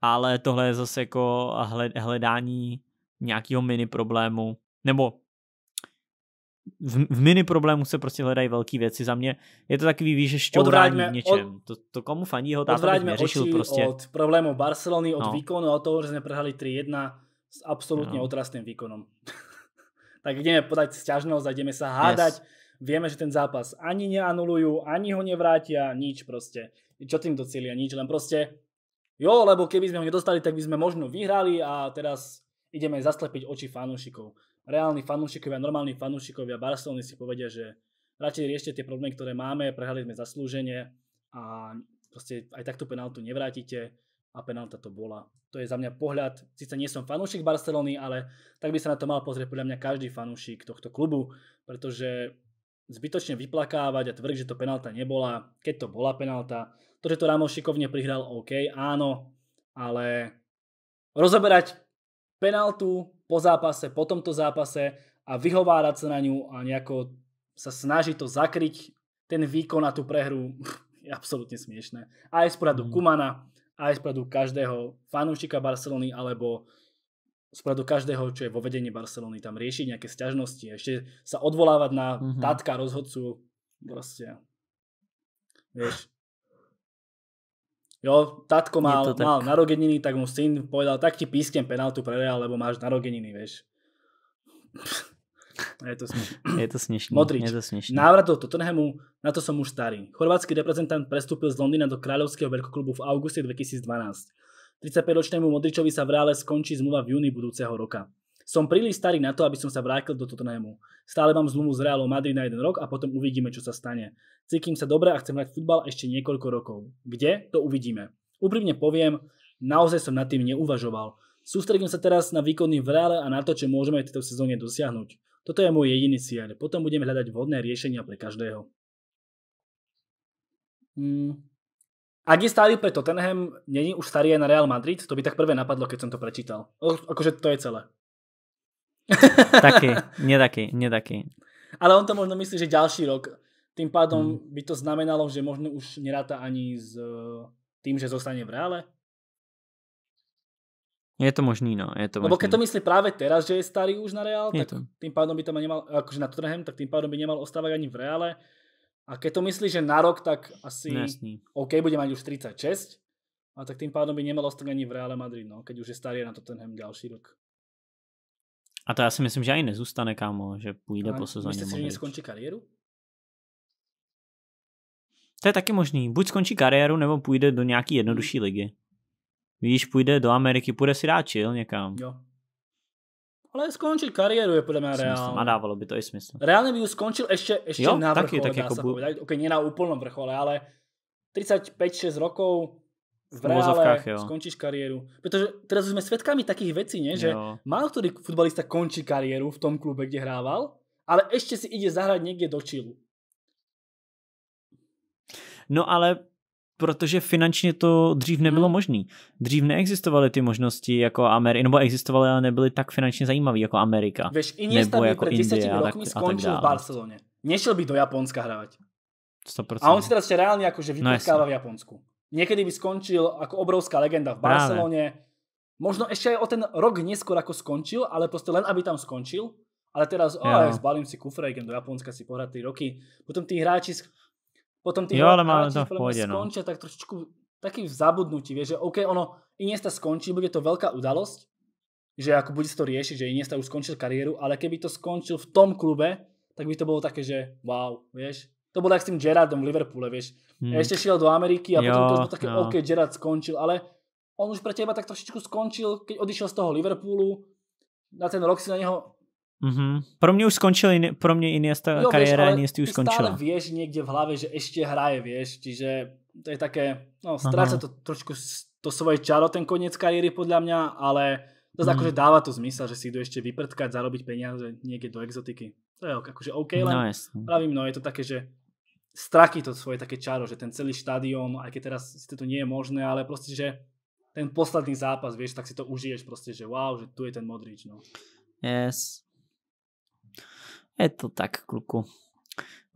Ale tohle je zase jako hledání nějakého mini problému, nebo v, v mini problému se prostě hledají velké věci. Za mě je to takový, víš, že šťourání v něčem. Od, to, to komu faní ho táta bych neřešil prostě. od problému Barcelony, od no. výkonu, od toho, že jsme prohrali 3-1 s absolutně no. otrasným výkonem. *laughs* tak jdeme podat stěžnost a jdeme se hádat. Yes. Vieme, že ten zápas ani neanulujú, ani ho nevrátia, nič proste. Čo tým docielia? Nič, len proste jo, lebo keby sme ho nedostali, tak by sme možno vyhrali a teraz ideme zaslepiť oči fanúšikov reálni fanúšikovia, normálni fanúšikovia Barcelony si povedia, že radšej riešte tie problémy, ktoré máme, prehrali sme zaslúženie a proste aj takto penáltu nevrátite a penálta to bola. To je za mňa pohľad, síce nie som fanúšik Barcelony, ale tak by sa na to mal pozrieť podľa mňa každý fanúšik tohto klubu, pretože zbytočne vyplakávať a tvrdiť, že to penálta nebola, keď to bola penálta, to, že to Ramos šikovne prihral, OK, áno, ale rozoberať penaltu po zápase, po tomto zápase a vyhovárať sa na ňu a nejako sa snaží to zakryť ten výkon na tú prehru *laughs* je absolútne smiešné. Aj z poradu mm. Kumana, aj z poradu každého fanúšika Barcelony alebo z poradu každého, čo je vo vedení Barcelony, tam riešiť nejaké sťažnosti, ešte sa odvolávať na mm-hmm. tátka rozhodcu, proste, vieš, Jo, tatko mal, tak... mal narodeniny, tak mu syn povedal, tak ti písknem penaltu pre Real, lebo máš narodeniny, vieš. *laughs* Je to směšné. Je to směšné. Modrič. Je to směšný. Návrat do Tottenhamu, na to som už starý. Chorvatský reprezentant prestúpil z Londýna do kráľovského veľkoklubu v auguste 2012. 35-ročnému Modričovi sa v Reále skončí zmluva v júni budúceho roka. Som príliš starý na to, aby som sa vrátil do Tottenhamu. Stále mám zmluvu z Realu Madrid na jeden rok a potom uvidíme, čo sa stane cítim sa dobre a chcem hrať futbal ešte niekoľko rokov. Kde? To uvidíme. Úprimne poviem, naozaj som nad tým neuvažoval. Sústredím sa teraz na výkonný v reále a na to, čo môžeme v tejto sezóne dosiahnuť. Toto je môj jediný cieľ. Potom budeme hľadať vhodné riešenia pre každého. Hmm. Ak je starý pre Tottenham, není už starý aj na Real Madrid? To by tak prvé napadlo, keď som to prečítal. O, akože to je celé. Taký, *laughs* nedaký, nedaký. Ale on to možno myslí, že ďalší rok. Tým pádom hmm. by to znamenalo, že možno už neráta ani s e, tým, že zostane v reále? Je to možný, no. Je to Lebo možný. keď to myslí práve teraz, že je starý už na Real, je tak to. tým pádom by to nemal, akože na Tottenham, tak tým pádom by nemal ostávať ani v Reále. A keď to myslí, že na rok, tak asi Nesný. No, OK, bude mať už 36, a tak tým pádom by nemal ostávať ani v Reále Madrid, no, keď už je starý na Tottenham ďalší rok. A to já si myslím, že ani nezůstane, kámo, že půjde a po sezóně. Myslíte si, že neskončí kariéru? To je taky možný. Buď skončí kariéru, nebo půjde do nějaký jednodušší hmm. ligy. Víš, půjde do Ameriky, půjde si dát chill někam. Jo. Ale skončit kariéru je podle mě reálné. A dávalo by to i smysl. Reálně by skončil ještě, ještě jo, na vrchole, tak jako bu... Ok, ne na úplnom vrchole, ale 35-6 rokov v, v reále jo. skončíš kariéru. Protože teraz jsme svědkami takých věcí, ne? že málo který futbalista končí kariéru v tom klube, kde hrával, ale ještě si ide zahrať někde do Chile. No ale protože finančně to dřív nebylo hmm. možné. Dřív neexistovaly ty možnosti jako Amerika, nebo existovaly, ale nebyly tak finančně zajímavé jako Amerika. Víš, i by jako před 10 India, rokmi tak, skončil v Barceloně. Nešel by do Japonska hrát. 100%. A on si teraz reálně jako že no, v Japonsku. Někdy by skončil jako obrovská legenda v Barceloně. Práve. Možno ještě o ten rok neskôr jako skončil, ale prostě len aby tam skončil. Ale teraz, ja. oh, zbalím si kufre, idem do Japonska si pohrať 3 roky. Potom tí hráči potom ty jo, ale to v no. skončia tak trošičku taký v zabudnutí, vieš, že OK, ono, Iniesta skončí, bude to veľká udalosť, že ako bude sa to riešiť, že Iniesta už skončil kariéru, ale keby to skončil v tom klube, tak by to bolo také, že wow, vieš. To bolo tak s tým Gerardom v Liverpoole, vieš. Hmm. Ešte šiel do Ameriky a jo, potom to bolo také, jo. No. OK, Gerard skončil, ale on už pre teba tak trošičku skončil, keď odišiel z toho Liverpoolu, na ten rok si na neho Mm-hmm. Pro mě už skončil, pro mě Iniesta jo, kariéra Iniesty už skončila. stále vieš někde v hlavě, že ještě hraje, víš, čiže to je také, no stráca to trošku to svoje čaro, ten konec kariéry podle mě, ale to mm. akože dává to zmysel, že si jdu ještě vyprtkat, zarobit peníze někde do exotiky. To je jakože OK, ale no, pravím, no je to také, že straky to svoje také čaro, že ten celý stadion, aj keď teraz to nie je možné, ale prostě že ten posledný zápas, vieš, tak si to užiješ prostě že wow, že tu je ten Modrič, no. Yes. Je to tak, kluku.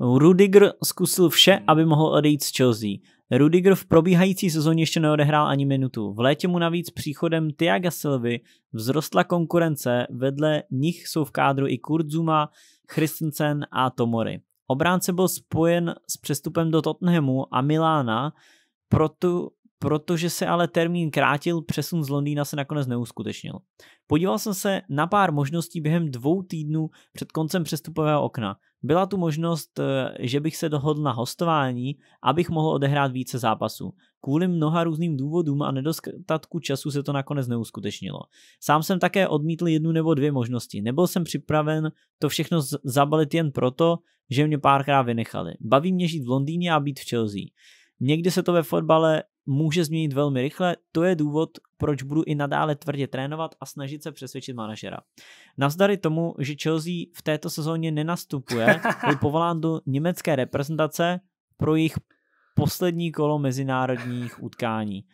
Rudiger zkusil vše, hmm. aby mohl odejít z Chelsea. Rudiger v probíhající sezóně ještě neodehrál ani minutu. V létě mu navíc příchodem Tiaga Silvy vzrostla konkurence, vedle nich jsou v kádru i Kurzuma, Christensen a Tomori. Obránce byl spojen s přestupem do Tottenhamu a Milána, proto protože se ale termín krátil, přesun z Londýna se nakonec neuskutečnil. Podíval jsem se na pár možností během dvou týdnů před koncem přestupového okna. Byla tu možnost, eh, že bych se dohodl na hostování, abych mohl odehrát více zápasů. Kvůli mnoha různým důvodům a nedostatku času se to nakonec neuskutečnilo. Sám jsem také odmítl jednu nebo dvě možnosti. Nebyl jsem připraven to všechno zabalit jen proto, že mě párkrát vynechali. Baví mě žít v Londýně a být v Chelsea. Někdy se to ve fotbale může změnit velmi rychle. To je důvod, proč budu i nadále tvrdě trénovat a snažit se přesvědčit manažera. Navzdory tomu, že Chelsea v této sezóně nenastupuje, *laughs* byl povolán do německé reprezentace pro jejich poslední kolo mezinárodních utkání.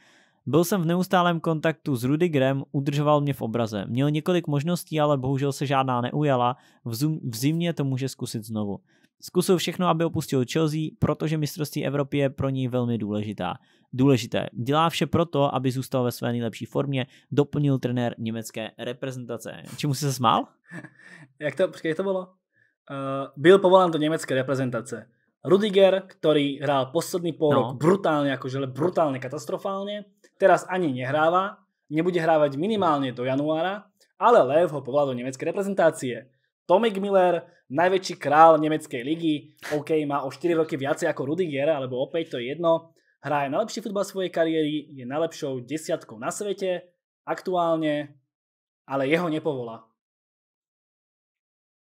Byl jsem v neustálém kontaktu s Rudigrem, udržoval mě v obraze. Měl několik možností, ale bohužel se žádná neujala. V, v zimě to může zkusit znovu. Zkusil všechno, aby opustil Chelsea, protože mistrovství Evropy je pro něj velmi důležitá. Důležité. Dělá vše proto, aby zůstal ve své nejlepší formě, doplnil trenér německé reprezentace. Čemu jsi se smál? *laughs* jak to, jak to bylo? Uh, byl povolán do německé reprezentace. Rudiger, který hral poslední půl no. rok brutálně, akože brutálne teraz ani nehrává, nebude hrávat minimálně do januára, ale Lev ho povolal do německé reprezentace. Tomek Miller, najväčší král nemeckej ligy, OK, má o 4 roky viacej ako Rudiger, alebo opäť to je jedno, hraje najlepší futbal svojej kariéry, je najlepšou desiatkou na svete, aktuálne, ale jeho nepovolá.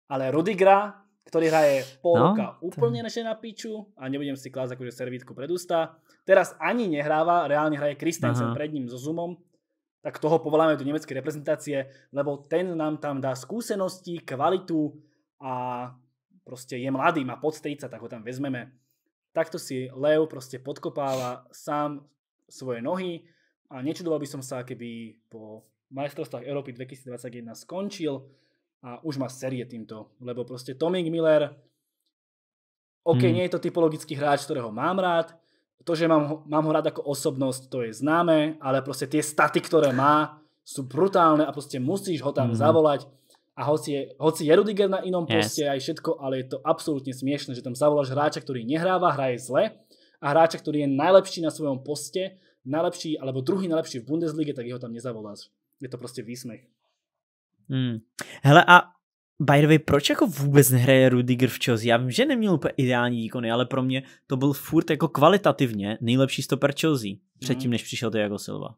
Ale Rudigra, ktorý hraje polka no, úplne neše na piču a nebudem si klásť akože servítku pred ústa, teraz ani nehráva, reálne hraje Kristensen pred ním so Zoomom, tak toho povoláme do německé reprezentácie, lebo ten nám tam dá skúsenosti, kvalitu a prostě je mladý, má pod 30, tak ho tam vezmeme. Takto si Leo prostě podkopáva sám svoje nohy a nečudoval by som sa, keby po majstrovstvách Európy 2021 skončil a už má série týmto, lebo prostě Tomik Miller OK, hmm. nie je to typologický hráč, ktorého mám rád, to, že mám, ho, mám ho rád ako osobnosť, to je známe, ale proste tie staty, ktoré má, sú brutálne a proste musíš ho tam mm. zavolať. A hoci je, hoci je Rudiger na inom yes. poste aj všetko, ale je to absolútne smiešne, že tam zavoláš hráča, ktorý nehráva, hraje zle a hráča, ktorý je najlepší na svojom poste, najlepší alebo druhý najlepší v Bundeslige, tak jeho tam nezavoláš. Je to proste výsmech. Hmm. Hele a by the way, proč jako vůbec nehraje Rudiger v Chelsea? Já vím, že neměl úplně ideální výkony, ale pro mě to byl furt jako kvalitativně nejlepší stoper Chelsea předtím, mhm. než přišel to jako Silva.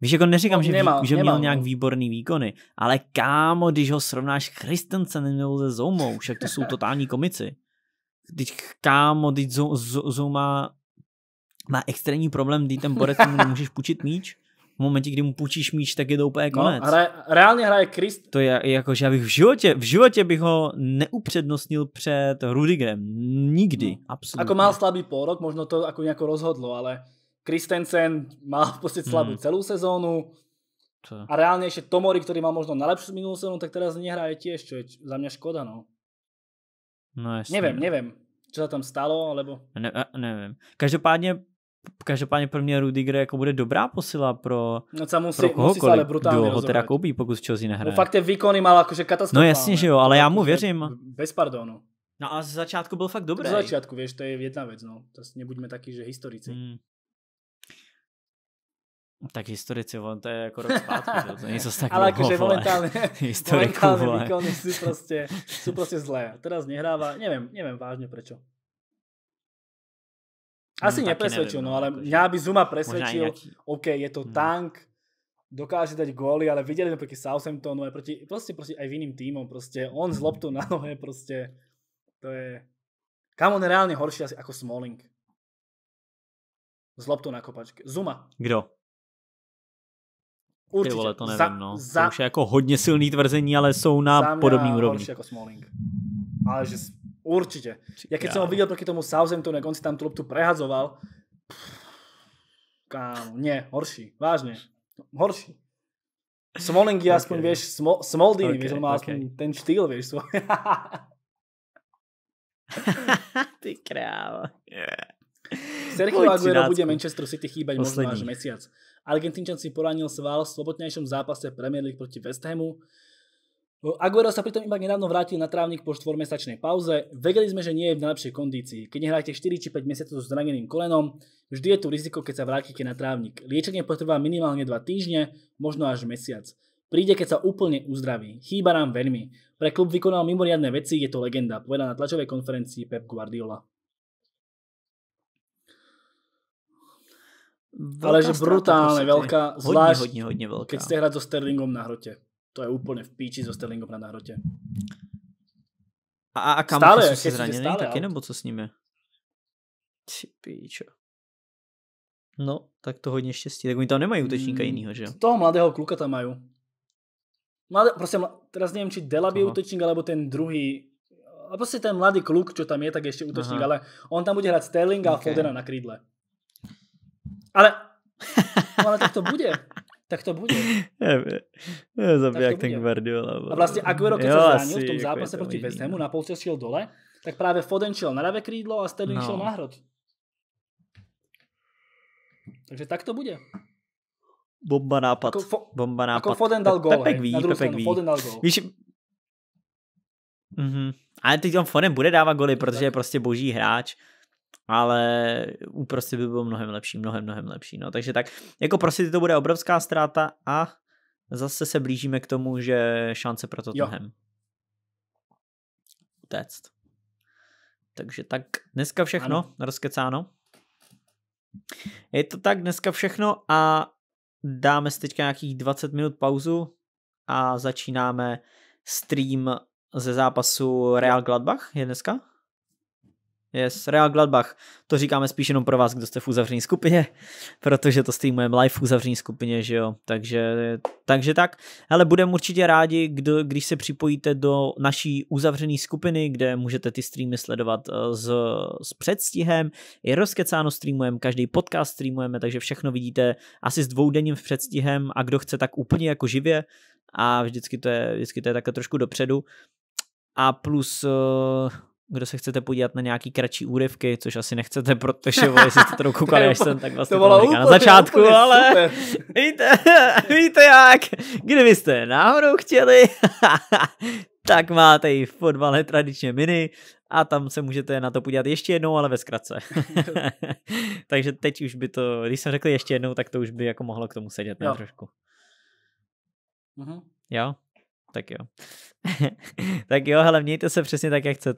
Víš, jako neříkám, no, že, nemá, že nemá, měl nějak no. výborný výkony, ale kámo, když ho srovnáš Christensenem nebo se Zoumou, však to jsou totální komici. Teď kámo, když Zouma má extrémní problém, když ten borec nemůžeš půjčit míč v momentě, kdy mu půjčíš míč, tak je to úplně no, konec. No, hra, reálně hraje Krist. To je jako, že já bych v životě, v životě bych ho neupřednostnil před Rudigrem Nikdy. No. Absolutně. Ako mal slabý porok, možno to jako nějak rozhodlo, ale Kristensen má v podstatě slabou hmm. celou sezónu. Co? A reálně ještě Tomori, který má možno nejlepší minulou sezónu, tak z něj tiež, čo je za mě škoda, no. No Nevím, Nevím, co čo sa tam stalo, alebo... Ne, nevím. Každopádně každopádně pro mě Rudiger jako bude dobrá posila pro, no, co musí, pro kohokoliv, musí kdo ho teda koupí, pokud z Chelsea no nehraje. No, fakt je výkony mal jakože katastrofální. No jasně, že jo, ale já mu věřím. Bez pardonu. No a z začátku byl fakt dobrý. Z začátku, víš, to je jedna věc, no. To nebuďme taky, že historici. Hmm. Tak historici, on to je jako rok zpátky, to, to něco tak Ale jakože momentálně, *laughs* momentálně výkony jsou prostě jsou prostě zlé. Teraz nehrává, nevím, nevím vážně prečo. Hmm, asi no, nepresvedčil, no ale mňa by Zuma presvedčil, OK, je to hmm. tank, dokáže dať góly, ale videli sme proti Southamptonu aj proti, proste, proste aj iným týmom, proste on s loptou na nohe, proste to je... Kam on je reálne horší asi ako Smalling. S loptou na kopačke. Zuma. Kdo? Určite. Ty vole, to nevím, no. to už je jako hodně silný tvrzení, ale jsou na podobný úrovni. Horší jako Smalling. Ale že Určite. Ja keď ja. som ho videl proti tomu Southamptonu, jak on si tam tú loptu prehadzoval, kámo, nie, horší, vážne, horší. Smolingy okay. aspoň, vieš, sm- Smoldini, okay, vieš, on má okay. aspoň ten štýl, vieš, svoj. *laughs* Ty krávo. Yeah. Sergio Aguero bude Manchester City chýbať Posledný. možno až mesiac. Argentínčan si poranil sval v slobotnejšom zápase Premier League proti West Hamu. Aguero sa pritom iba nedávno vrátil na trávnik po štvormesačnej pauze. Vedeli sme, že nie je v najlepšej kondícii. Keď nehráte 4 či 5 mesiacov so zraneným kolenom, vždy je tu riziko, keď sa vrátite na trávnik. Liečenie potrvá minimálne 2 týždne, možno až mesiac. Príde, keď sa úplne uzdraví. Chýba nám veľmi. Pre klub vykonal mimoriadné veci, je to legenda, povedal na tlačovej konferencii Pep Guardiola. Ale že brutálne, veľká, zvlášť keď ste hrať so Sterlingom na hrote to je úplně v píči so Sterlingem na hrotě. A, a kam stále, se zraněný stále, taky, nebo co s nimi? Ty píčo. No, tak to hodně štěstí. Tak oni tam nemají útečníka mm, jiného, že jo? Toho mladého kluka tam mají. Mladé, prosím, teraz nevím, či Delab je útečník, alebo ten druhý. A prostě ten mladý kluk, čo tam je, tak ještě útočník, Aha. ale on tam bude hrát Sterlinga okay. a Fodena na krídle. Ale, *laughs* ale tak to bude tak to bude. *laughs* Je, je jak ten Guardiola. A vlastně Aguero, když se zranil v tom jako zápase proti West no. Hamu, na polce šel dole, tak právě Foden šel, na ľavé krídlo a Sterling no. šiel na hrod. Takže tak to bude. Bomba nápad. Jako fo- Bomba jako nápad. Ako Foden dal gol. Pepek ví, Pepek ví. Foden dal gol. Víš, mm-hmm. Ale teď on Foden bude dávat goly, protože je prostě boží hráč ale uprostřed by bylo mnohem lepší, mnohem, mnohem lepší. No. Takže tak, jako prostě to bude obrovská ztráta a zase se blížíme k tomu, že šance pro to tohem. Utéct. Takže tak, dneska všechno, ano. rozkecáno. Je to tak, dneska všechno a dáme si teďka nějakých 20 minut pauzu a začínáme stream ze zápasu Real Gladbach, je dneska? Yes, Real Gladbach. To říkáme spíš jenom pro vás, kdo jste v uzavřené skupině, protože to streamujeme live v uzavřené skupině, že jo. Takže, takže tak. Ale budeme určitě rádi, kdo, když se připojíte do naší uzavřené skupiny, kde můžete ty streamy sledovat eh, s, s předstihem. I rozkecáno streamujeme, každý podcast streamujeme, takže všechno vidíte asi s dvoudenním předstihem a kdo chce, tak úplně jako živě a vždycky to je, vždycky to je takhle trošku dopředu. A plus eh, kdo se chcete podívat na nějaký kratší úryvky, což asi nechcete, protože vole, jestli jste to koukali až jsem, tak vlastně to úplně, na začátku, úplně ale super. *laughs* víte, *laughs* víte jak, kdybyste náhodou chtěli, *laughs* tak máte i v fotbale tradičně mini a tam se můžete na to podívat ještě jednou, ale ve zkratce. Takže teď už by to, když jsem řekl ještě jednou, tak to už by jako mohlo k tomu sedět jo. trošku. Mhm. Jo? Tak jo. tak jo, hele, mějte se přesně tak, jak chcete.